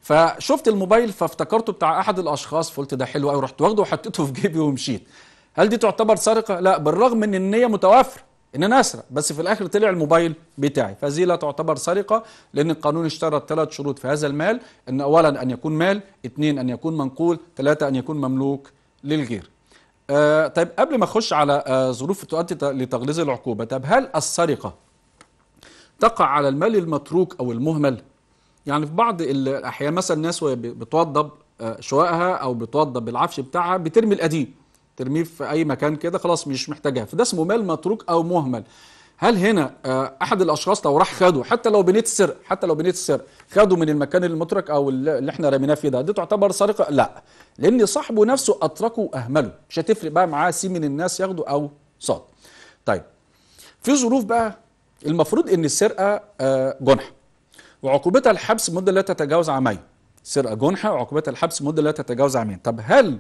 فشفت الموبايل فافتكرته بتاع احد الاشخاص فقلت ده حلو قوي رحت واخده وحطيته في جيبي ومشيت هل دي تعتبر سرقه لا بالرغم من ان النيه متوافره ان انا اسرق بس في الاخر طلع الموبايل بتاعي فهذه لا تعتبر سرقه لان القانون اشترط ثلاث شروط في هذا المال ان اولا ان يكون مال اثنين ان يكون منقول ثلاثه ان يكون مملوك للغير آه طيب قبل ما اخش على آه ظروف تؤدي لتغليظ العقوبه طب هل السرقه تقع على المال المتروك او المهمل يعني في بعض الاحيان مثلا الناس وهي بتوضب آه، شوائها او بتوضب العفش بتاعها بترمي القديم ترميه في اي مكان كده خلاص مش محتاجها فده اسمه مال متروك او مهمل هل هنا آه، احد الاشخاص لو راح خده حتى لو بنيه السر حتى لو بنيه السر خده من المكان المترك او اللي احنا رميناه فيه ده دي تعتبر سرقه لا لان صاحبه نفسه اتركه واهمله مش هتفرق بقى معاه سي من الناس ياخده او صاد طيب في ظروف بقى المفروض ان السرقه آه، جنح وعقوبتها الحبس مدة لا تتجاوز عامين سرقة جنحة وعقوبتها الحبس مدة لا تتجاوز عامين طب هل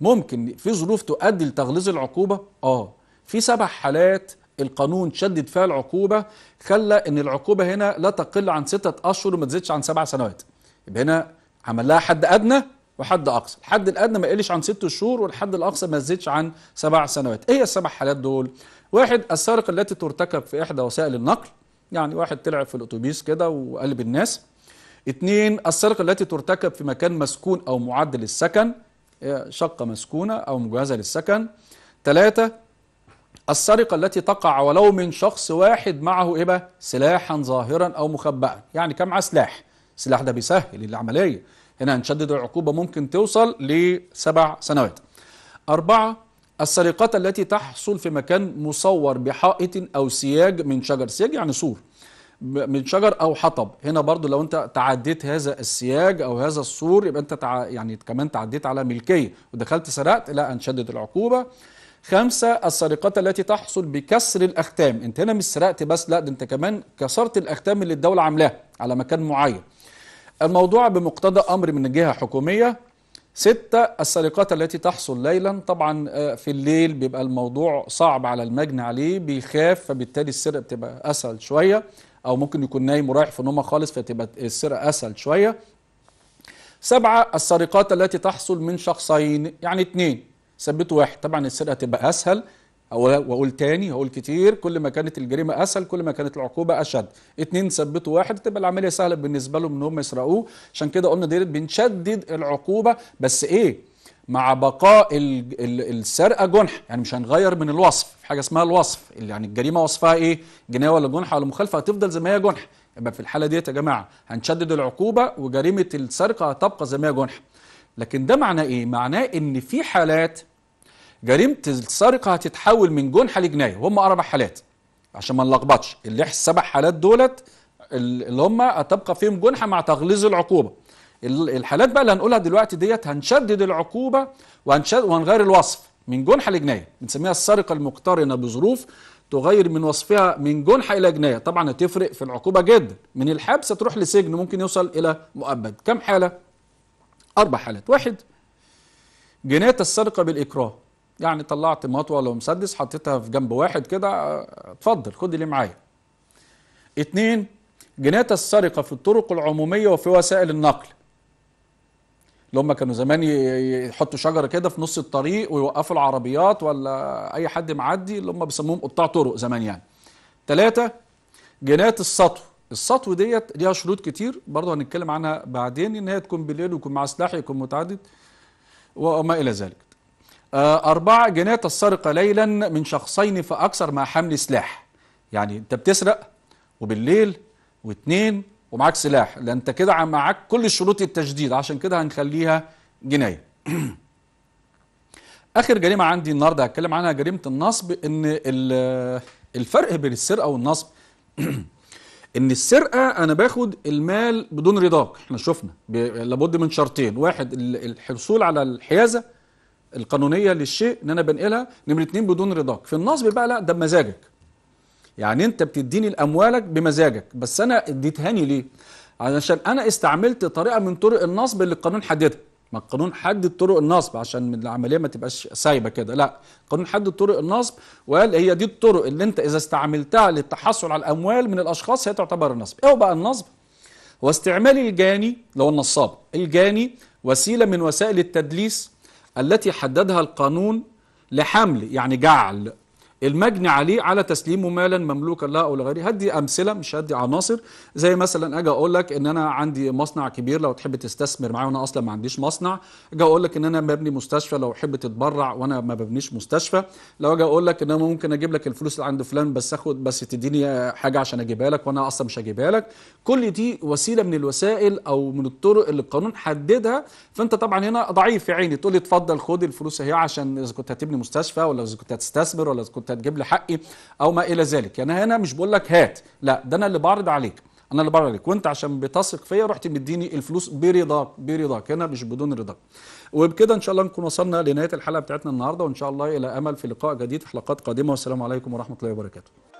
ممكن في ظروف تؤدي لتغليظ العقوبة؟ آه في سبع حالات القانون شدد فيها العقوبة خلى إن العقوبة هنا لا تقل عن ستة أشهر وما تزيدش عن سبع سنوات يبقى هنا عمل لها حد أدنى وحد أقصى الحد الأدنى ما يقلش عن ست شهور والحد الأقصى ما يزيدش عن سبع سنوات إيه السبع حالات دول؟ واحد السرقة التي ترتكب في إحدى وسائل النقل يعني واحد طلع في الأتوبيس كده وقلب الناس اتنين السرقة التي ترتكب في مكان مسكون أو معد للسكن شقة مسكونة أو مجهزة للسكن ثلاثة السرقة التي تقع ولو من شخص واحد معه إيه بقى؟ سلاحا ظاهرا أو مخبأ يعني كان معاه سلاح السلاح ده بيسهل العملية هنا هنشدد العقوبة ممكن توصل لسبع سنوات أربعة السرقات التي تحصل في مكان مصور بحائط أو سياج من شجر سياج يعني سور من شجر أو حطب هنا برضو لو أنت تعديت هذا السياج أو هذا السور يبقى أنت تع... يعني كمان تعديت على ملكية ودخلت سرقت لا هنشدد العقوبة خمسة السرقات التي تحصل بكسر الأختام أنت هنا مش سرقت بس لا ده أنت كمان كسرت الأختام اللي الدولة عاملاها على مكان معين الموضوع بمقتضى أمر من جهة حكومية ستة السرقات التي تحصل ليلا طبعا آه، في الليل بيبقى الموضوع صعب على المجني عليه بيخاف فبالتالي السرقة بتبقى أسهل شوية أو ممكن يكون نايم ورايح في نومه خالص فتبقى السرقة أسهل شوية سبعة السرقات التي تحصل من شخصين يعني اتنين ثبتوا واحد طبعا السرقة تبقى أسهل واقول تاني هقول كتير كل ما كانت الجريمه اسهل كل ما كانت العقوبه اشد اتنين ثبتوا واحد تبقى العمليه سهله بالنسبه لهم ان هم يسرقوه عشان كده قلنا ديرت بنشدد العقوبه بس ايه مع بقاء السرقه جنح يعني مش هنغير من الوصف في حاجه اسمها الوصف يعني الجريمه وصفها ايه جنايه ولا جنح ولا مخالفه هتفضل زي ما هي جنح يبقى في الحاله ديت يا جماعه هنشدد العقوبه وجريمه السرقه هتبقى زي ما هي جنح لكن ده معناه ايه معناه ان في حالات جريمه السرقه هتتحول من جنحه لجنايه وهم اربع حالات عشان ما نلخبطش اللي سبع حالات دولت اللي هم هتبقى فيهم جنحه مع تغليظ العقوبه الحالات بقى اللي هنقولها دلوقتي ديت هنشدد العقوبه وهنشد وهنغير الوصف من جنحه لجنايه بنسميها السرقه المقترنه بظروف تغير من وصفها من جنحه الى جنايه طبعا هتفرق في العقوبه جدا من الحبس هتروح لسجن ممكن يوصل الى مؤبد كم حاله اربع حالات واحد جنايه السرقه بالاكراه يعني طلعت مطوه ولا مسدس حطيتها في جنب واحد كده اتفضل خد اللي معايا اتنين جنات السرقه في الطرق العموميه وفي وسائل النقل اللي هم كانوا زمان يحطوا شجره كده في نص الطريق ويوقفوا العربيات ولا اي حد معدي اللي هم بيسموهم قطاع طرق زمان يعني ثلاثة جنات السطو السطو ديت ليها شروط كتير برضه هنتكلم عنها بعدين ان هي تكون بالليل ويكون مع سلاح يكون متعدد وما الى ذلك آه، أربعة جناية السرقة ليلا من شخصين فأكثر مع حمل سلاح يعني أنت بتسرق وبالليل واثنين ومعاك سلاح لأن أنت كده معاك كل الشروط التجديد عشان كده هنخليها جناية آخر جريمة عندي النهاردة هتكلم عنها جريمة النصب إن الفرق بين السرقة والنصب ان السرقه انا باخد المال بدون رضاك احنا شفنا لابد من شرطين واحد الحصول على الحيازه القانونيه للشيء ان انا بنقلها نمره اتنين بدون رضاك في النصب بقى لا ده بمزاجك يعني انت بتديني الاموالك بمزاجك بس انا اديتها لي ليه علشان انا استعملت طريقه من طرق النصب اللي القانون حددها ما القانون حدد طرق النصب عشان من العمليه ما تبقاش سايبه كده لا القانون حدد طرق النصب وقال هي دي الطرق اللي انت اذا استعملتها للتحصل على الاموال من الاشخاص هي تعتبر النصب ايه بقى النصب واستعمال الجاني لو النصاب الجاني وسيله من وسائل التدليس التي حددها القانون لحمل يعني جعل المجني عليه على تسليمه مالا مملوكا له او لغيره هدي امثله مش هدي عناصر زي مثلا اجي اقول لك ان انا عندي مصنع كبير لو تحب تستثمر معايا وانا اصلا ما عنديش مصنع اجي اقول لك ان انا ببني مستشفى لو حب تتبرع وانا ما ببنيش مستشفى لو اجي اقول لك ان انا ممكن اجيب لك الفلوس اللي عند فلان بس اخد بس تديني حاجه عشان اجيبها لك وانا اصلا مش هجيبها لك كل دي وسيله من الوسائل او من الطرق اللي القانون حددها فانت طبعا هنا ضعيف يا عيني تقول لي اتفضل خد الفلوس اهي عشان اذا كنت هتبني مستشفى ولا اذا كنت هتستثمر ولا اذا كنت هتجيب لي حقي او ما الى ذلك يعني هنا مش بقول لك هات لا ده انا اللي بعرض عليك انا اللي بعرض عليك وانت عشان بتثق فيا رحت مديني الفلوس برضاك برضاك هنا مش بدون رضاك وبكده ان شاء الله نكون وصلنا لنهايه الحلقه بتاعتنا النهارده وان شاء الله الى امل في لقاء جديد في حلقات قادمه والسلام عليكم ورحمه الله وبركاته